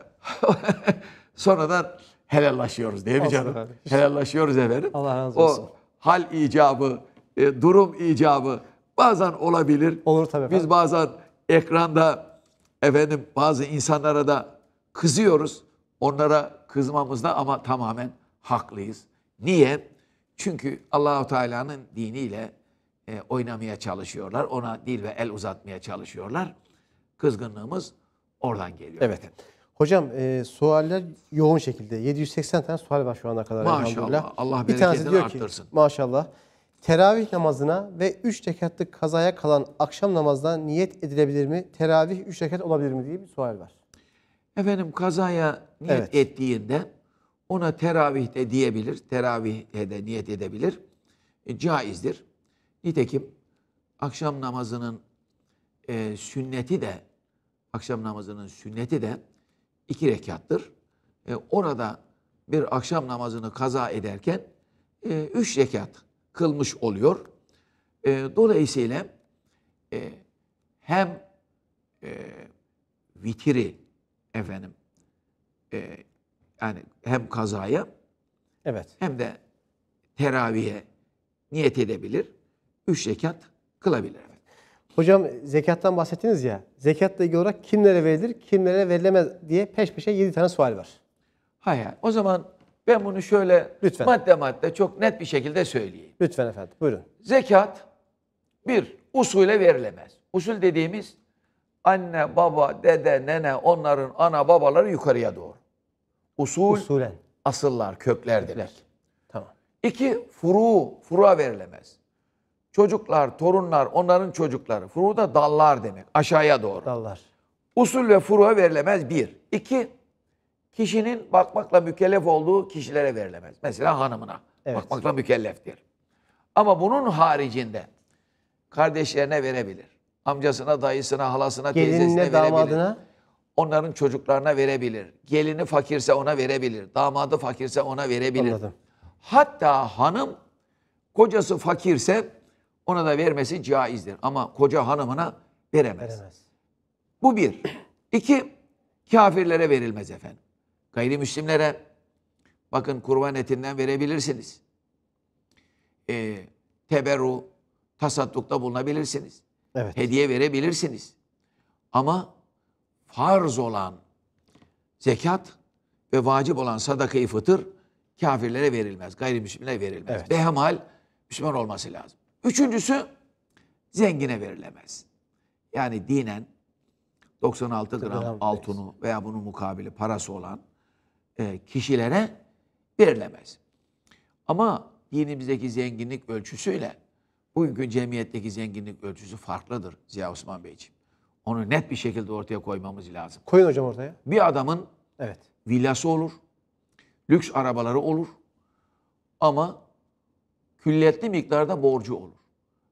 sonradan helallaşıyoruz değil mi Olsun canım? Efendim. Helallaşıyoruz efendim. Allah razı olsun. O hal icabı, e, durum icabı bazen olabilir. Olur tabii efendim. Biz bazen ekranda efendim bazı insanlara da kızıyoruz. Onlara kızmamızda ama tamamen haklıyız. Niye? Çünkü Allahu Teala'nın diniyle e, oynamaya çalışıyorlar. Ona dil ve el uzatmaya çalışıyorlar. Kızgınlığımız oradan geliyor. Evet. Hocam e, sualler yoğun şekilde. 780 tane sual var şu ana kadar. Maşallah. Allah bir tanesi diyor arttırsın. Ki, maşallah. Teravih namazına ve 3 rekatlık kazaya kalan akşam namazına niyet edilebilir mi? Teravih 3 rekat olabilir mi diye bir sual var. Efendim kazaya niyet evet. ettiğinde ona teravih de diyebilir. Teravih de niyet edebilir. E, caizdir. Nitekim akşam namazının e, sünneti de akşam namazının sünneti de iki rekattır. E, orada bir akşam namazını kaza ederken e, üç rekat kılmış oluyor. E, dolayısıyla e, hem e, vitiri efendim e, yani hem kazaya evet. hem de teravihe niyet edebilir. 3 rekat kılabilir. Hocam zekattan bahsettiniz ya. Zekatla ilgili olarak kimlere verilir, kimlere verilemez diye peş peşe 7 tane sual var. Hayır. O zaman ben bunu şöyle Lütfen. madde madde çok net bir şekilde söyleyeyim. Lütfen efendim. Buyurun. Zekat bir usule verilemez. Usul dediğimiz anne, baba, dede, nene onların ana babaları yukarıya doğru. Usul Usulen. asıllar, kökler demek. Tamam. İki furu, furu verilemez. Çocuklar, torunlar, onların çocukları. Furu da dallar demek. Aşağıya doğru. Dallar. Usul ve furuğa verilemez bir. İki, kişinin bakmakla mükellef olduğu kişilere verilemez. Mesela hanımına. Evet. Bakmakla mükelleftir. Ama bunun haricinde kardeşlerine verebilir. Amcasına, dayısına, halasına, Gelinine, teyzesine verebilir. damadına? Onların çocuklarına verebilir. Gelini fakirse ona verebilir. Damadı fakirse ona verebilir. Anladım. Hatta hanım kocası fakirse ona da vermesi caizdir. Ama koca hanımına veremez. veremez. Bu bir. İki, kafirlere verilmez efendim. Gayrimüslimlere bakın kurban etinden verebilirsiniz. E, teberru, tasaddukta bulunabilirsiniz. Evet. Hediye verebilirsiniz. Ama farz olan zekat ve vacip olan sadakayı fıtır kafirlere verilmez, gayrimüslimlere verilmez. Evet. Behemal Müslüman olması lazım. Üçüncüsü zengine verilemez. Yani dinen 96 gram altını veya bunun mukabili parası olan e, kişilere verilemez. Ama dinimizdeki zenginlik ölçüsüyle bugünkü cemiyetteki zenginlik ölçüsü farklıdır Ziya Osman Beyciğim. Onu net bir şekilde ortaya koymamız lazım. Koyun hocam ortaya. Bir adamın evet. villası olur, lüks arabaları olur ama külliyetli miktarda borcu olur.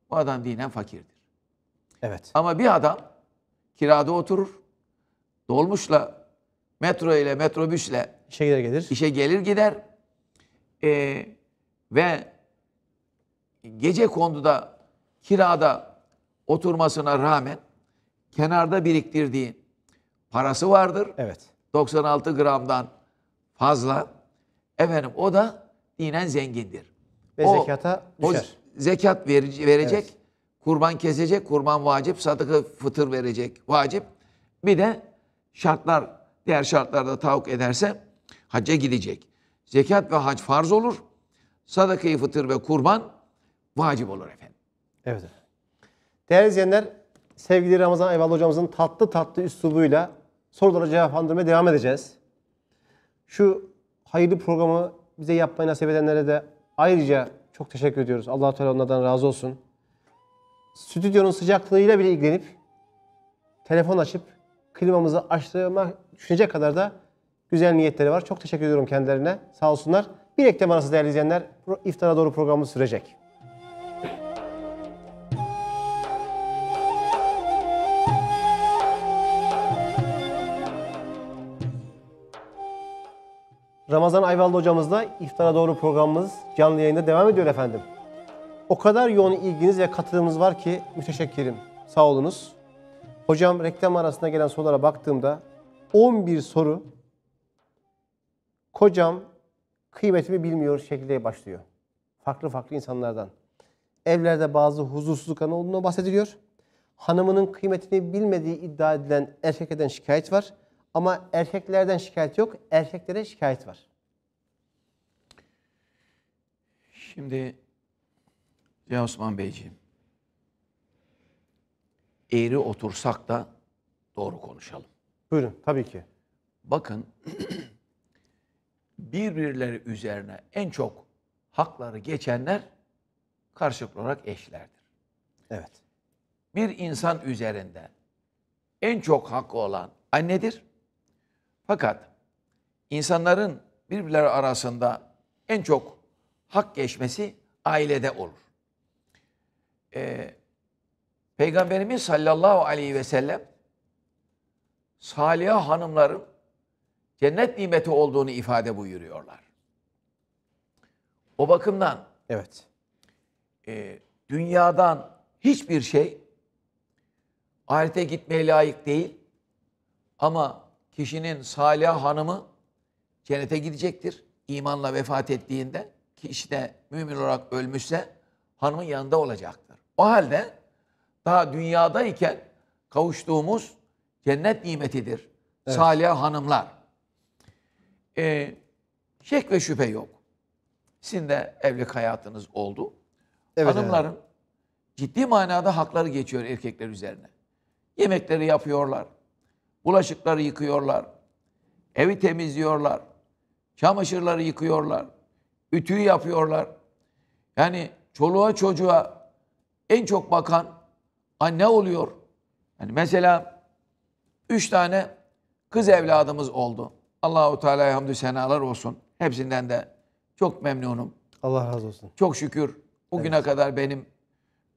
Bu adam dinen fakirdir. Evet. Ama bir adam kirada oturur, dolmuşla, metro ile, metrobüsle işe gelir gider. İşe gelir gider. Ee, ve gece konduda kirada oturmasına rağmen kenarda biriktirdiği parası vardır. Evet. 96 gramdan fazla. Efendim o da dinen zengindir. Ve o, zekata düşer. O zekat verici, verecek, evet. kurban kesecek, kurban vacip, sadıkı fıtır verecek vacip. Bir de şartlar, diğer şartlarda tavuk ederse hacca gidecek. Zekat ve hac farz olur. Sadakayı fıtır ve kurban vacip olur efendim. Evet. Değerli izleyenler, sevgili Ramazan Eyvallah hocamızın tatlı tatlı üslubuyla sorulara cevaplandırmaya devam edeceğiz. Şu hayırlı programı bize yapmayı nasip edenlere de Ayrıca çok teşekkür ediyoruz. Allah Teala onlardan razı olsun. Stüdyonun sıcaklığıyla bile ilgilenip telefon açıp klimamızı açtırmak düşünecek kadar da güzel niyetleri var. Çok teşekkür ediyorum kendilerine. Sağ olsunlar. Bir reklam arası değerli izleyenler. iftara doğru programımız sürecek. Ramazan Ayvalı hocamızla iftara doğru programımız canlı yayında devam ediyor efendim. O kadar yoğun ilginiz ve katılımınız var ki müteşekkirim. Sağ olunuz. Hocam reklam arasında gelen sorulara baktığımda 11 soru kocam kıymetimi bilmiyor şekilde başlıyor. Farklı farklı insanlardan. Evlerde bazı huzursuzluk anı olduğunu bahsediliyor. Hanımının kıymetini bilmediği iddia edilen erkek eden şikayet var. Ama erkeklerden şikayet yok. Erkeklere şikayet var. Şimdi ya Osman Beyciğim eğri otursak da doğru konuşalım. Buyurun tabii ki. Bakın birbirleri üzerine en çok hakları geçenler karşılıklı olarak eşlerdir. Evet. Bir insan üzerinde en çok hakkı olan annedir. Fakat insanların birbirleri arasında en çok hak geçmesi ailede olur. Ee, Peygamberimiz sallallahu aleyhi ve sellem saliha hanımların cennet nimeti olduğunu ifade buyuruyorlar. O bakımdan evet. E, dünyadan hiçbir şey ahirete gitmeye layık değil ama kişinin salih hanımı cennete gidecektir. İmanla vefat ettiğinde kişi de mümin olarak ölmüşse hanımın yanında olacaktır. O halde daha dünyadayken kavuştuğumuz cennet nimetidir. Evet. Salih hanımlar. Ee, şek ve şüphe yok. Sizin de evlilik hayatınız oldu. Evet, Hanımların evet. ciddi manada hakları geçiyor erkekler üzerine. Yemekleri yapıyorlar. Bulaşıkları yıkıyorlar. Evi temizliyorlar. Çamaşırları yıkıyorlar. Ütüyü yapıyorlar. Yani çoluğa çocuğa en çok bakan anne oluyor. Yani mesela üç tane kız evladımız oldu. Allahu Teala hamdü senalar olsun. Hepsinden de çok memnunum. Allah razı olsun. Çok şükür bugüne evet. kadar benim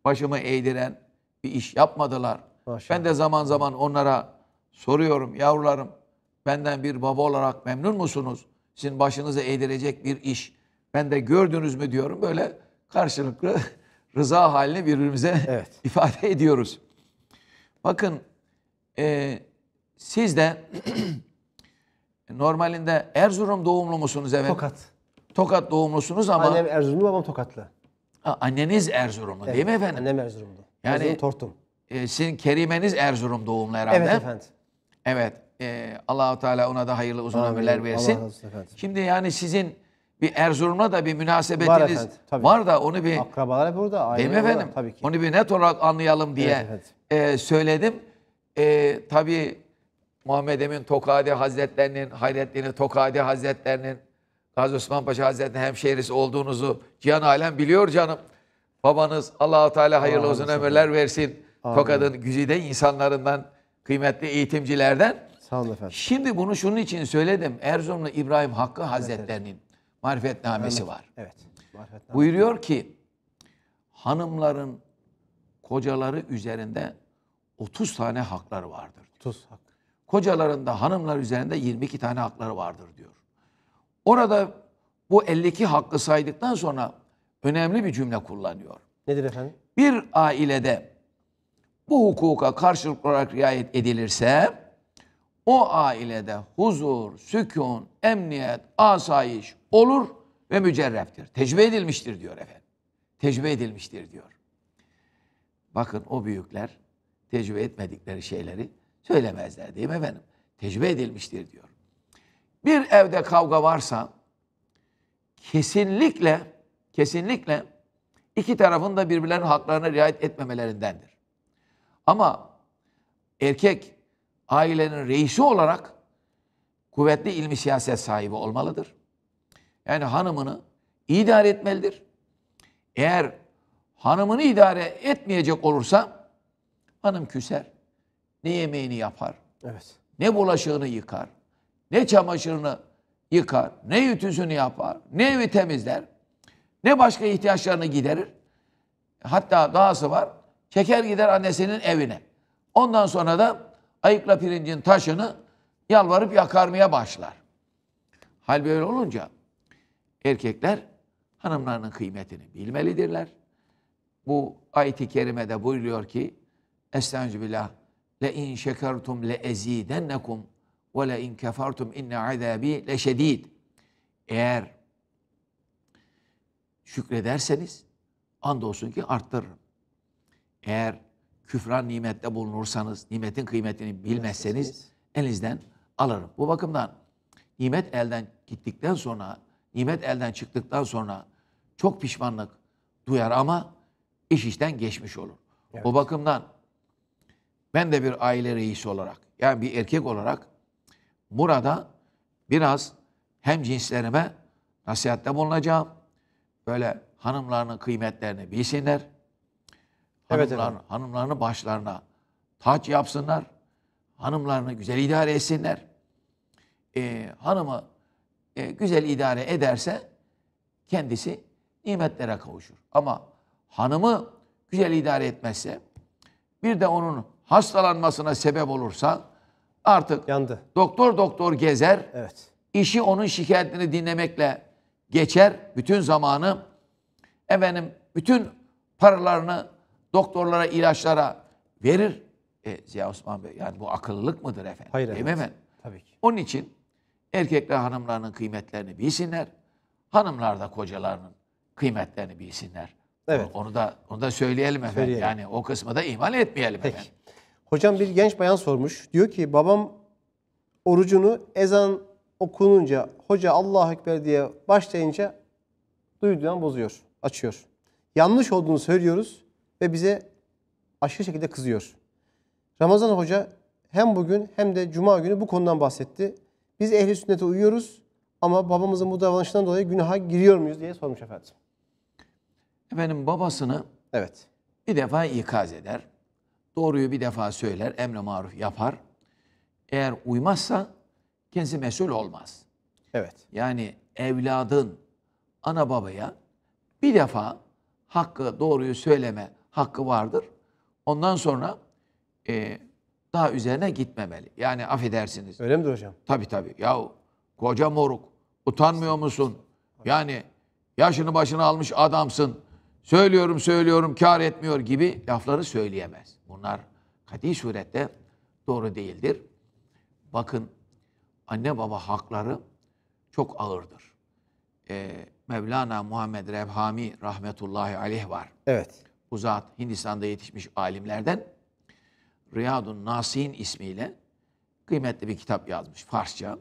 başımı eğdiren bir iş yapmadılar. Maşallah. Ben de zaman zaman onlara Soruyorum yavrularım benden bir baba olarak memnun musunuz? Sizin başınıza eğdirecek bir iş. Ben de gördünüz mü diyorum böyle karşılıklı rıza halini birbirimize evet. ifade ediyoruz. Bakın e, siz de normalinde Erzurum doğumlu musunuz efendim? Tokat. Tokat doğumlusunuz ama... Annem Erzurumlu babam Tokatlı. Ha, anneniz Erzurumlu evet, değil mi efendim? Annem Erzurumlu. Yani Erzurum Tortum. E, sizin Kerimeniz Erzurum doğumlu herhalde. Evet efendim. Evet. E, Allahu Teala ona da hayırlı uzun Amin. ömürler versin. Şimdi yani sizin bir Erzurum'a da bir münasebetiniz var, var da onu bir akrabalar hep burada. değil mi efendim? tabii ki. Onu bir net olarak anlayalım diye evet, E, söyledim. E, tabii Muhammed Emin Tokadi Hazretlerinin, Hayrettin Tokadi Hazretlerinin, Gazi Osman Paşa Hazretleri'nin hemşehrisi olduğunuzu Cihan Alem biliyor canım. Babanız Allahu Teala hayırlı Allah uzun ömürler versin. Amin. Tokat'ın güzide insanlarından kıymetli eğitimcilerden. Sağ olun efendim. Şimdi bunu şunun için söyledim. Erzurumlu İbrahim Hakkı Hazretlerinin evet, evet. marifetnamesi var. Evet. Marifetnamesi. Buyuruyor ki hanımların kocaları üzerinde 30 tane hakları vardır. 30 hak. Kocalarında hanımlar üzerinde 22 tane hakları vardır diyor. Orada bu 52 hakkı saydıktan sonra önemli bir cümle kullanıyor. Nedir efendim? Bir ailede bu hukuka karşılık olarak riayet edilirse o ailede huzur, sükun, emniyet, asayiş olur ve mücerreftir. Tecrübe edilmiştir diyor efendim. Tecrübe edilmiştir diyor. Bakın o büyükler tecrübe etmedikleri şeyleri söylemezler değil mi efendim? Tecrübe edilmiştir diyor. Bir evde kavga varsa kesinlikle kesinlikle iki tarafın da birbirlerinin haklarına riayet etmemelerindendir. Ama erkek ailenin reisi olarak kuvvetli ilmi siyaset sahibi olmalıdır. Yani hanımını idare etmelidir. Eğer hanımını idare etmeyecek olursa hanım küser. Ne yemeğini yapar. Evet. Ne bulaşığını yıkar. Ne çamaşırını yıkar. Ne ütüsünü yapar. Ne evi temizler. Ne başka ihtiyaçlarını giderir. Hatta dahası var Çeker gider annesinin evine. Ondan sonra da ayıkla pirincin taşını yalvarıp yakarmaya başlar. Hal böyle olunca erkekler hanımlarının kıymetini bilmelidirler. Bu ayet-i kerimede buyuruyor ki Estağfirullah le in şekertum le ezidennekum ve le in kefertum inne azabi le şedid. Eğer şükrederseniz andolsun ki arttırırım. Eğer küfran nimette bulunursanız, nimetin kıymetini bilmezseniz elinizden alırım. Bu bakımdan nimet elden gittikten sonra, nimet elden çıktıktan sonra çok pişmanlık duyar ama iş işten geçmiş olur. Evet. O bakımdan ben de bir aile reisi olarak, yani bir erkek olarak burada biraz hem cinslerime nasihatte bulunacağım. Böyle hanımlarının kıymetlerini bilsinler. Evet Hanımlar, efendim. hanımlarını başlarına taç yapsınlar. Hanımlarını güzel idare etsinler. Ee, hanımı e, güzel idare ederse kendisi nimetlere kavuşur. Ama hanımı güzel idare etmezse bir de onun hastalanmasına sebep olursa artık yandı. Doktor doktor gezer. Evet. İşi onun şikayetini dinlemekle geçer bütün zamanı. Efendim bütün paralarını doktorlara, ilaçlara verir. E, Ziya Osman Bey yani bu akıllılık mıdır efendim? Hayır Değil evet. efendim? Tabii ki. Onun için erkekler hanımlarının kıymetlerini bilsinler. Hanımlar da kocalarının kıymetlerini bilsinler. Evet. Onu da onu da söyleyelim efendim. Söyleyelim. Yani o kısmı da ihmal etmeyelim Peki. efendim. Hocam bir genç bayan sormuş. Diyor ki babam orucunu ezan okununca hoca Allah Ekber diye başlayınca duyduğundan bozuyor, açıyor. Yanlış olduğunu söylüyoruz ve bize aşırı şekilde kızıyor. Ramazan Hoca hem bugün hem de cuma günü bu konudan bahsetti. Biz ehli sünnete uyuyoruz ama babamızın bu davranışından dolayı günaha giriyor muyuz diye sormuş efendim. Efendim babasını evet. bir defa ikaz eder. Doğruyu bir defa söyler, emre maruf yapar. Eğer uymazsa kendisi mesul olmaz. Evet. Yani evladın ana babaya bir defa hakkı doğruyu söyleme hakkı vardır. Ondan sonra e, daha üzerine gitmemeli. Yani affedersiniz. Öyle midir hocam? Tabii tabii. Yahu koca moruk utanmıyor musun? Yani yaşını başına almış adamsın. Söylüyorum söylüyorum kar etmiyor gibi lafları söyleyemez. Bunlar kati surette doğru değildir. Bakın anne baba hakları çok ağırdır. Ee, Mevlana Muhammed Rebhami rahmetullahi aleyh var. Evet bu zat Hindistan'da yetişmiş alimlerden Riyadun Nasin ismiyle kıymetli bir kitap yazmış Farsça.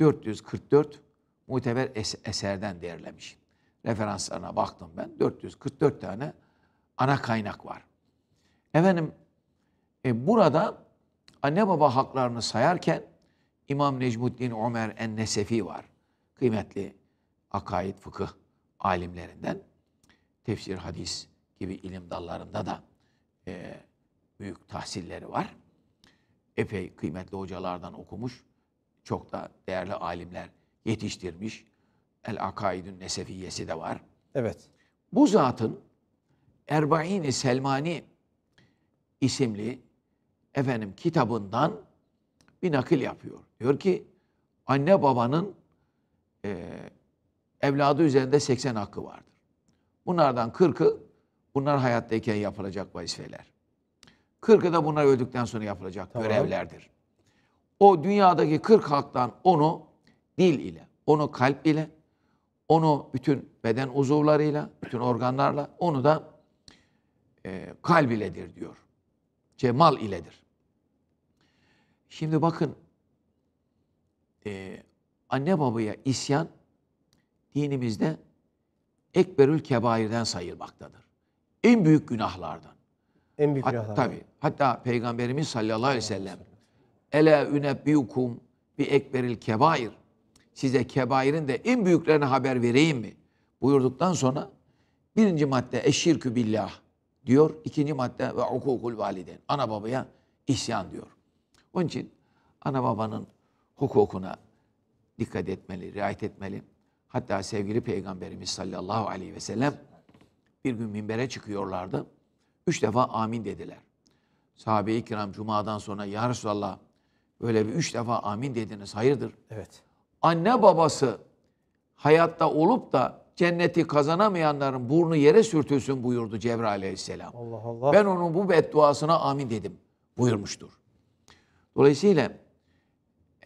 444 muteber es- eserden değerlemiş. Referanslarına baktım ben. 444 tane ana kaynak var. Efendim e, burada anne baba haklarını sayarken İmam Necmuddin Ömer en var. Kıymetli akaid fıkıh alimlerinden. Tefsir, hadis, gibi ilim dallarında da e, büyük tahsilleri var. Epey kıymetli hocalardan okumuş, çok da değerli alimler yetiştirmiş. El Akaidün Nesefiyesi de var. Evet. Bu zatın erbain Selmani isimli efendim kitabından bir nakil yapıyor. Diyor ki anne babanın e, evladı üzerinde 80 hakkı vardır. Bunlardan 40'ı Bunlar hayattayken yapılacak vazifeler. Kırkı da bunlar öldükten sonra yapılacak tamam. görevlerdir. O dünyadaki kırk halktan onu dil ile, onu kalp ile, onu bütün beden uzuvlarıyla, bütün organlarla, onu da e, kalb iledir diyor. Cemal iledir. Şimdi bakın e, anne babaya isyan dinimizde ekberül kebairden sayılmaktadır. En büyük günahlardan. En büyük günahlardan. tabii. Hatta Peygamberimiz sallallahu aleyhi ve sellem Ele ünebbiukum bi ekberil kebair. Size kebairin de en büyüklerine haber vereyim mi? Buyurduktan sonra birinci madde eşirkü billah diyor. İkinci madde ve hukukul validen. Ana babaya isyan diyor. Onun için ana babanın hukukuna dikkat etmeli, riayet etmeli. Hatta sevgili Peygamberimiz sallallahu aleyhi ve sellem bir gün minbere çıkıyorlardı. Üç defa amin dediler. Sahabe-i kiram cumadan sonra ya Resulallah böyle bir üç defa amin dediniz hayırdır? Evet. Anne babası hayatta olup da cenneti kazanamayanların burnu yere sürtülsün buyurdu Cebrail aleyhisselam. Allah Allah. Ben onun bu bedduasına amin dedim buyurmuştur. Dolayısıyla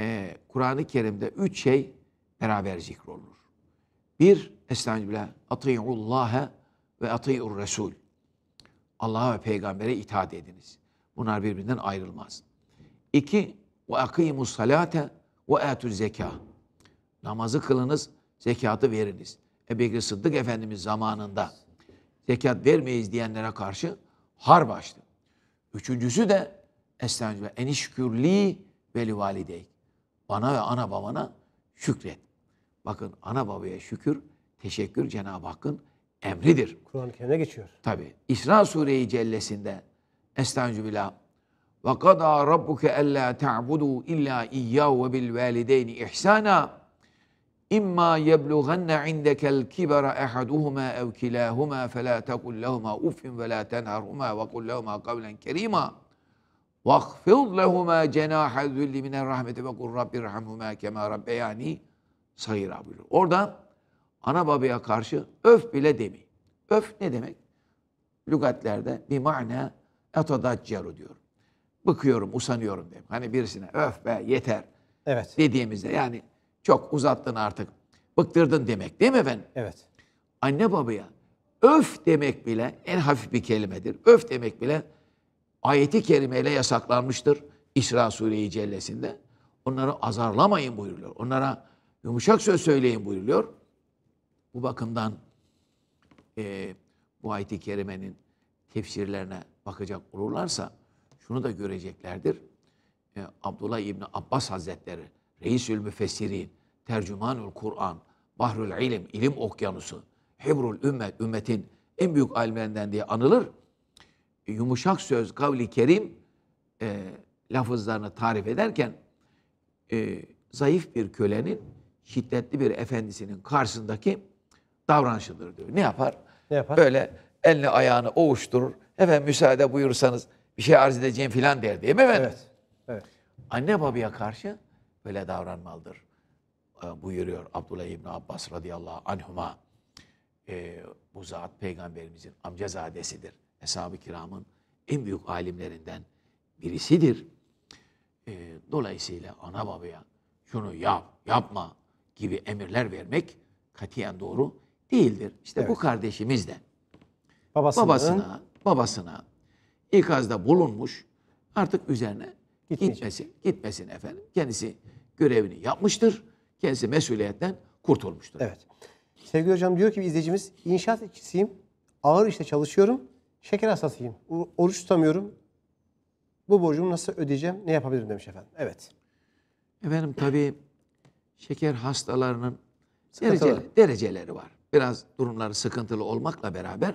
e, Kur'an-ı Kerim'de üç şey beraber zikrolunur. Bir, Estağfirullah, ati'ullâhe ve atiur resul. Allah'a ve peygambere itaat ediniz. Bunlar birbirinden ayrılmaz. İki, ve akimus salate ve etül zeka. Namazı kılınız, zekatı veriniz. Ebu Bekir Sıddık Efendimiz zamanında zekat vermeyiz diyenlere karşı harp açtı. Üçüncüsü de Estağfirullah. Enişkürli ve livalideyk. Bana ve ana babana şükret. Bakın ana babaya şükür, teşekkür Cenab-ı Hakk'ın emridir. Kur'an-ı Kerim'e geçiyor. Tabi. İsra Sure-i Cellesi'nde Estağfirullah. Ve kadâ rabbuke ellâ ta'budû illâ iyyâhu ve bil vâlideyni ihsâna. İmma yeblughanne indekel kibara ehaduhuma ev kilahuma fela tekul lehuma uffin ve la tenharhuma ve kul lehuma kavlen kerima. Vakfid lehuma cenaha zülli minen rahmeti ve kul rahmuma kema rabbeyani sayıra buyuruyor. Orada ana babaya karşı öf bile demeyin. Öf ne demek? Lügatlerde bir mana etodaccaru diyor. Bıkıyorum, usanıyorum demek. Hani birisine öf be yeter evet. dediğimizde yani çok uzattın artık, bıktırdın demek değil mi ben? Evet. Anne babaya öf demek bile en hafif bir kelimedir. Öf demek bile ayeti kerimeyle yasaklanmıştır İsra sure Cellesi'nde. Onları azarlamayın buyuruyor. Onlara yumuşak söz söyleyin buyuruyor. Bu bakımdan e, bu ayet-i kerimenin tefsirlerine bakacak olurlarsa şunu da göreceklerdir. E, Abdullah İbni Abbas Hazretleri, Reisül Müfessirin, Tercümanül Kur'an, Bahrül İlim, ilim okyanusu, Hebrul Ümmet, ümmetin en büyük alimlerinden diye anılır. E, yumuşak söz, kavli kerim e, lafızlarını tarif ederken e, zayıf bir kölenin şiddetli bir efendisinin karşısındaki davranışıdır diyor. Ne yapar? Ne yapar? Böyle elini ayağını ovuşturur. Efendim müsaade buyursanız bir şey arz edeceğim filan der değil mi efendim? Evet. evet. Anne babaya karşı böyle davranmalıdır e, buyuruyor Abdullah İbni Abbas radıyallahu anhuma. E, bu zat peygamberimizin amcazadesidir. Eshab-ı kiramın en büyük alimlerinden birisidir. E, dolayısıyla ana babaya şunu yap, yapma gibi emirler vermek katiyen doğru değildir. İşte evet. bu kardeşimiz de babasına babasına, babasına ikazda bulunmuş artık üzerine Gitmeyecek. gitmesin, gitmesin efendim. Kendisi görevini yapmıştır. Kendisi mesuliyetten kurtulmuştur. Evet. Sevgili hocam diyor ki bir izleyicimiz inşaat işçisiyim. Ağır işte çalışıyorum. Şeker hastasıyım. Oruç tutamıyorum. Bu borcumu nasıl ödeyeceğim? Ne yapabilirim demiş efendim. Evet. Efendim tabii şeker hastalarının dereceleri, dereceleri var biraz durumları sıkıntılı olmakla beraber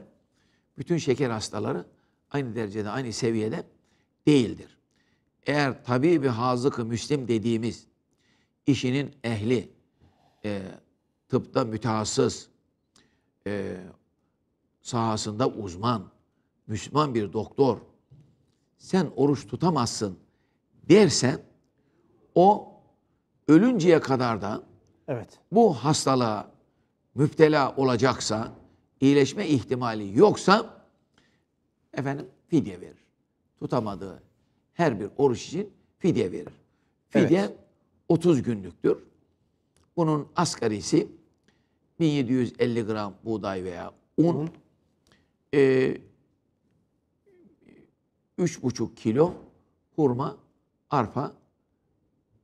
bütün şeker hastaları aynı derecede, aynı seviyede değildir. Eğer bir hazık müslim dediğimiz işinin ehli, e, tıpta mütehassıs, e, sahasında uzman, Müslüman bir doktor, sen oruç tutamazsın derse o ölünceye kadar da evet. bu hastalığa müptela olacaksa, iyileşme ihtimali yoksa efendim fidye verir. Tutamadığı her bir oruç için fidye verir. Fidye evet. 30 günlüktür. Bunun asgarisi 1750 gram buğday veya un, un. E, 3,5 kilo hurma, arpa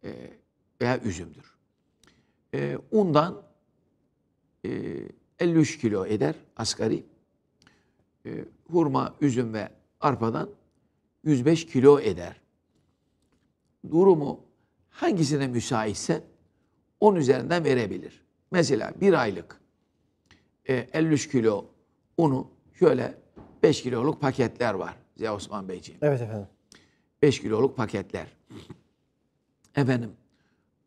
e, veya üzümdür. E, undan e, 53 kilo eder asgari. E, hurma, üzüm ve arpadan 105 kilo eder. Durumu hangisine müsaitse 10 üzerinden verebilir. Mesela bir aylık e, 53 kilo unu şöyle 5 kiloluk paketler var Ziya Osman Beyciğim. Evet efendim. 5 kiloluk paketler. Efendim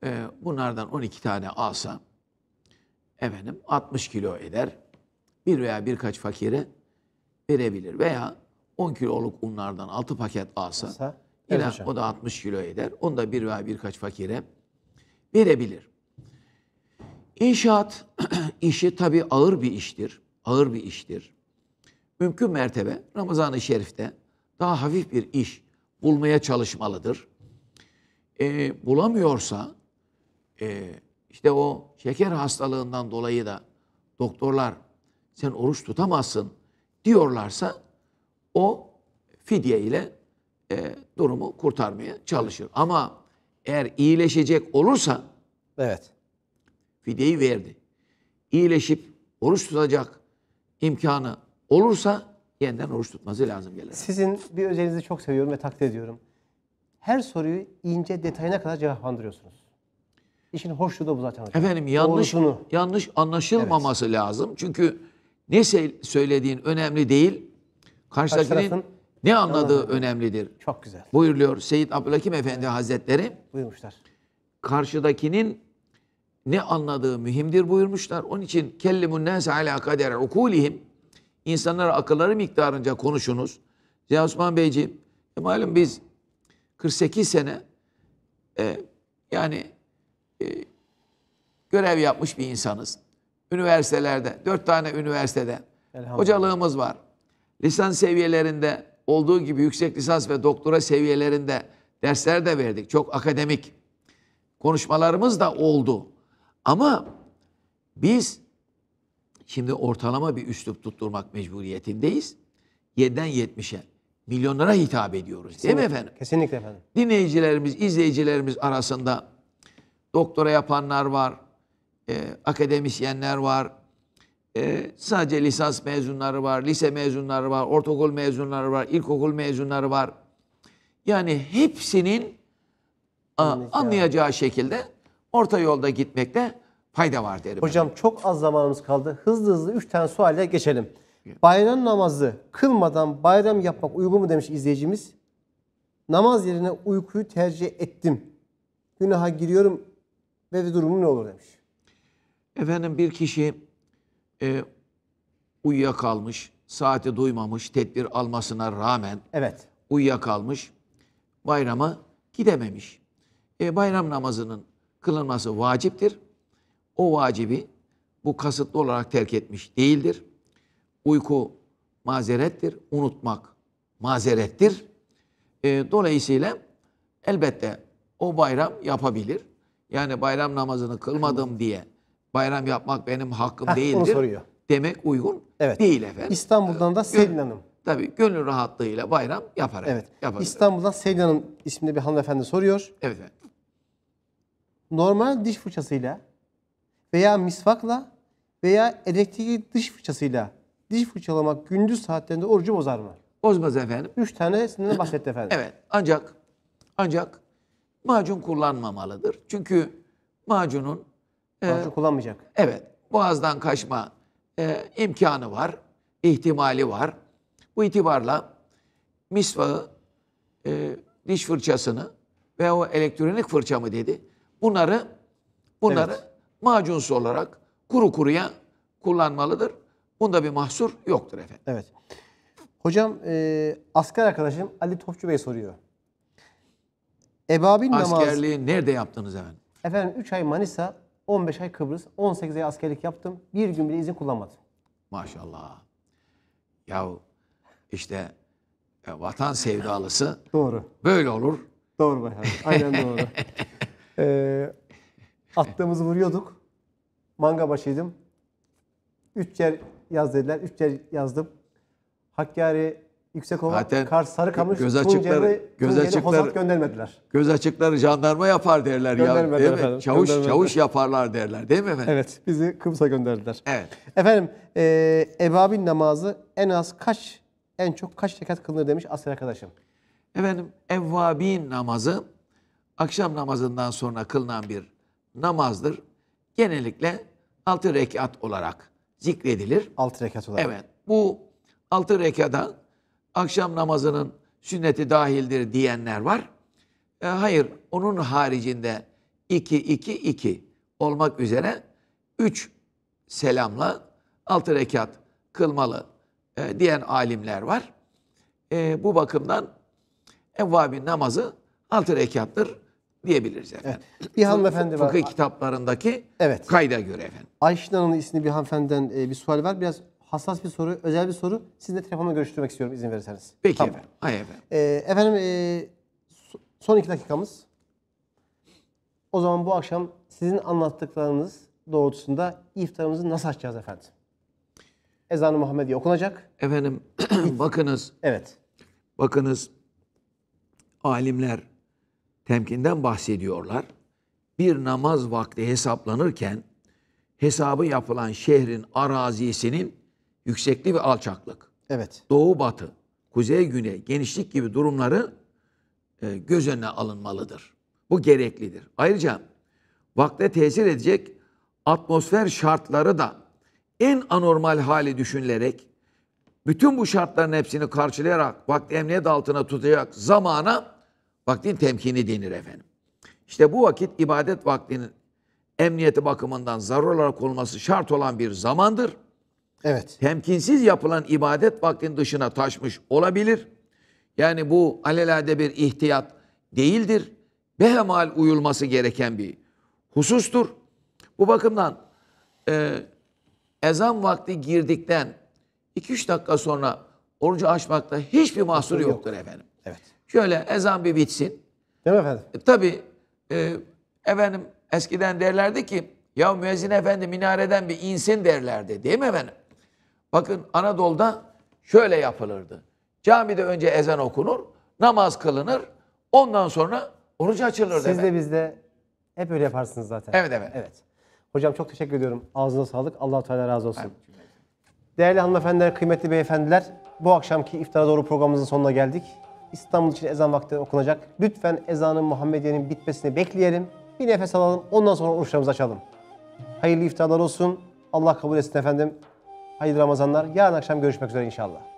e, bunlardan 12 tane alsam efendim 60 kilo eder. Bir veya birkaç fakire verebilir. Veya 10 kiloluk unlardan 6 paket alsa yine o da 60 kilo eder. Onu da bir veya birkaç fakire verebilir. İnşaat işi tabii ağır bir iştir. Ağır bir iştir. Mümkün mertebe Ramazan-ı Şerif'te daha hafif bir iş bulmaya çalışmalıdır. E, bulamıyorsa e, işte o şeker hastalığından dolayı da doktorlar sen oruç tutamazsın diyorlarsa o fidye ile e, durumu kurtarmaya çalışır. Ama eğer iyileşecek olursa evet fidyeyi verdi. İyileşip oruç tutacak imkanı olursa yeniden oruç tutması lazım gelir. Sizin bir özelinizi çok seviyorum ve takdir ediyorum. Her soruyu ince detayına kadar cevaplandırıyorsunuz. İşin hoşluğu da bu zaten hocam. Efendim yanlış yanlış anlaşılmaması evet. lazım. Çünkü ne söylediğin önemli değil. Karşıdakinin ne anladığı anladım. önemlidir. Çok güzel. Buyuruyor Seyyid Abdülhakim Efendi evet. Hazretleri. Buyurmuşlar. Karşıdakinin ne anladığı mühimdir buyurmuşlar. Onun için kellimun nase ala kader ukulihim. İnsanlara akılları miktarınca konuşunuz. Ziya Osman Beyciğim, e malum biz 48 sene e, yani e, görev yapmış bir insanız. Üniversitelerde, dört tane üniversitede hocalığımız var. Lisans seviyelerinde olduğu gibi yüksek lisans ve doktora seviyelerinde dersler de verdik. Çok akademik konuşmalarımız da oldu. Ama biz şimdi ortalama bir üslup tutturmak mecburiyetindeyiz. 7'den 70'e milyonlara hitap ediyoruz. Kesinlikle, değil mi efendim? Kesinlikle efendim. Dinleyicilerimiz, izleyicilerimiz arasında doktora yapanlar var, e, akademisyenler var, e, sadece lisans mezunları var, lise mezunları var, ortaokul mezunları var, ilkokul mezunları var. Yani hepsinin a, anlayacağı şekilde orta yolda gitmekte fayda var derim. Hocam ben. çok az zamanımız kaldı. Hızlı hızlı 3 tane sualle geçelim. Bayram namazı kılmadan bayram yapmak uygun mu demiş izleyicimiz. Namaz yerine uykuyu tercih ettim. Günaha giriyorum ve de durumu ne olur demiş. Efendim bir kişi e, uyuyakalmış, saati duymamış, tedbir almasına rağmen evet. uyuyakalmış, bayrama gidememiş. E, bayram namazının kılınması vaciptir. O vacibi bu kasıtlı olarak terk etmiş değildir. Uyku mazerettir, unutmak mazerettir. E, dolayısıyla elbette o bayram yapabilir. Yani bayram namazını kılmadım diye bayram yapmak benim hakkım Heh, değildir. Demek uygun evet. değil efendim. İstanbul'dan da ee, Selin Hanım. Tabii gönül rahatlığıyla bayram yapar. Evet. Yapar. İstanbul'dan Selin Hanım isimli bir hanımefendi soruyor. Evet. evet. Normal diş fırçasıyla veya misvakla veya elektrikli diş fırçasıyla diş fırçalamak gündüz saatlerinde orucu bozar mı? Bozmaz efendim. Üç tanesinden bahsetti efendim. evet. Ancak ancak macun kullanmamalıdır. Çünkü macunun e, macun e, kullanmayacak. Evet. Boğazdan kaçma e, imkanı var, ihtimali var. Bu itibarla misvağı, e, diş fırçasını ve o elektronik fırça mı dedi? Bunları bunları evet. macunsuz olarak kuru kuruya kullanmalıdır. Bunda bir mahsur yoktur efendim. Evet. Hocam e, asker arkadaşım Ali Topçu Bey soruyor. Ebabil namazı. Askerliği nerede yaptınız efendim? Efendim 3 ay Manisa, 15 ay Kıbrıs, 18 ay askerlik yaptım. Bir gün bile izin kullanmadım. Maşallah. Yahu işte e, vatan sevdalısı Doğru. böyle olur. Doğru bayağı. Aynen doğru. ee, attığımızı vuruyorduk. Manga başıydım. Üç yer yaz dediler. Üç yer yazdım. Hakkari Yüksekova, Zaten Kars, Sarıkamış, göz açıkları, göz açıkları göndermediler. Göz açıkları jandarma yapar derler ya. Değil mi? Çavuş çavuş yaparlar derler değil mi efendim? Evet, bizi Kıbrıs'a gönderdiler. Evet. Efendim, e, ebabin namazı en az kaç en çok kaç rekat kılınır demiş Asya arkadaşım. Efendim, evvabin namazı akşam namazından sonra kılınan bir namazdır. Genellikle altı rekat olarak zikredilir. Altı rekat olarak. Evet. Bu altı rekada akşam namazının sünneti dahildir diyenler var. E, hayır, onun haricinde 2-2-2 olmak üzere 3 selamla 6 rekat kılmalı e, diyen alimler var. E, bu bakımdan evvabin namazı 6 rekattır diyebiliriz efendim. Evet. Bir hanımefendi var. Fıkıh kitaplarındaki evet. kayda göre efendim. Ayşin Hanım'ın ismini bir hanımefendiden e, bir sual var. Biraz hassas bir soru, özel bir soru. Sizinle telefonla görüştürmek istiyorum izin verirseniz. Peki tamam. efendim. Hayır efendim. Ee, efendim e, son iki dakikamız. O zaman bu akşam sizin anlattıklarınız doğrultusunda iftarımızı nasıl açacağız efendim? Ezan-ı Muhammediye okunacak. Efendim bakınız. Evet. Bakınız alimler temkinden bahsediyorlar. Bir namaz vakti hesaplanırken hesabı yapılan şehrin arazisinin Yükseklik ve alçaklık. Evet. Doğu batı, kuzey güney, genişlik gibi durumları e, göz önüne alınmalıdır. Bu gereklidir. Ayrıca vakte tesir edecek atmosfer şartları da en anormal hali düşünülerek bütün bu şartların hepsini karşılayarak vakti emniyet altına tutacak zamana vaktin temkini denir efendim. İşte bu vakit ibadet vaktinin emniyeti bakımından zarar olarak olması şart olan bir zamandır. Evet. Temkinsiz yapılan ibadet vaktin dışına taşmış olabilir. Yani bu alelade bir ihtiyat değildir. Behemal uyulması gereken bir husustur. Bu bakımdan e, ezan vakti girdikten 2-3 dakika sonra orucu açmakta hiçbir mahsur yok. yoktur efendim. Evet. Şöyle ezan bir bitsin. Değil mi efendim? E, tabii e, efendim eskiden derlerdi ki ya müezzin efendi minareden bir insin derlerdi değil mi efendim? Bakın Anadolu'da şöyle yapılırdı. Camide önce ezan okunur, namaz kılınır. Ondan sonra oruç açılır Siz de bizde hep öyle yaparsınız zaten. Evet evet. Evet. Hocam çok teşekkür ediyorum. Ağzına sağlık. allah Teala razı olsun. Değerli hanımefendiler, kıymetli beyefendiler. Bu akşamki iftara doğru programımızın sonuna geldik. İstanbul için ezan vakti okunacak. Lütfen ezanın Muhammediye'nin bitmesini bekleyelim. Bir nefes alalım. Ondan sonra oruçlarımızı açalım. Hayırlı iftarlar olsun. Allah kabul etsin efendim. Hayırlı Ramazanlar. Yarın akşam görüşmek üzere inşallah.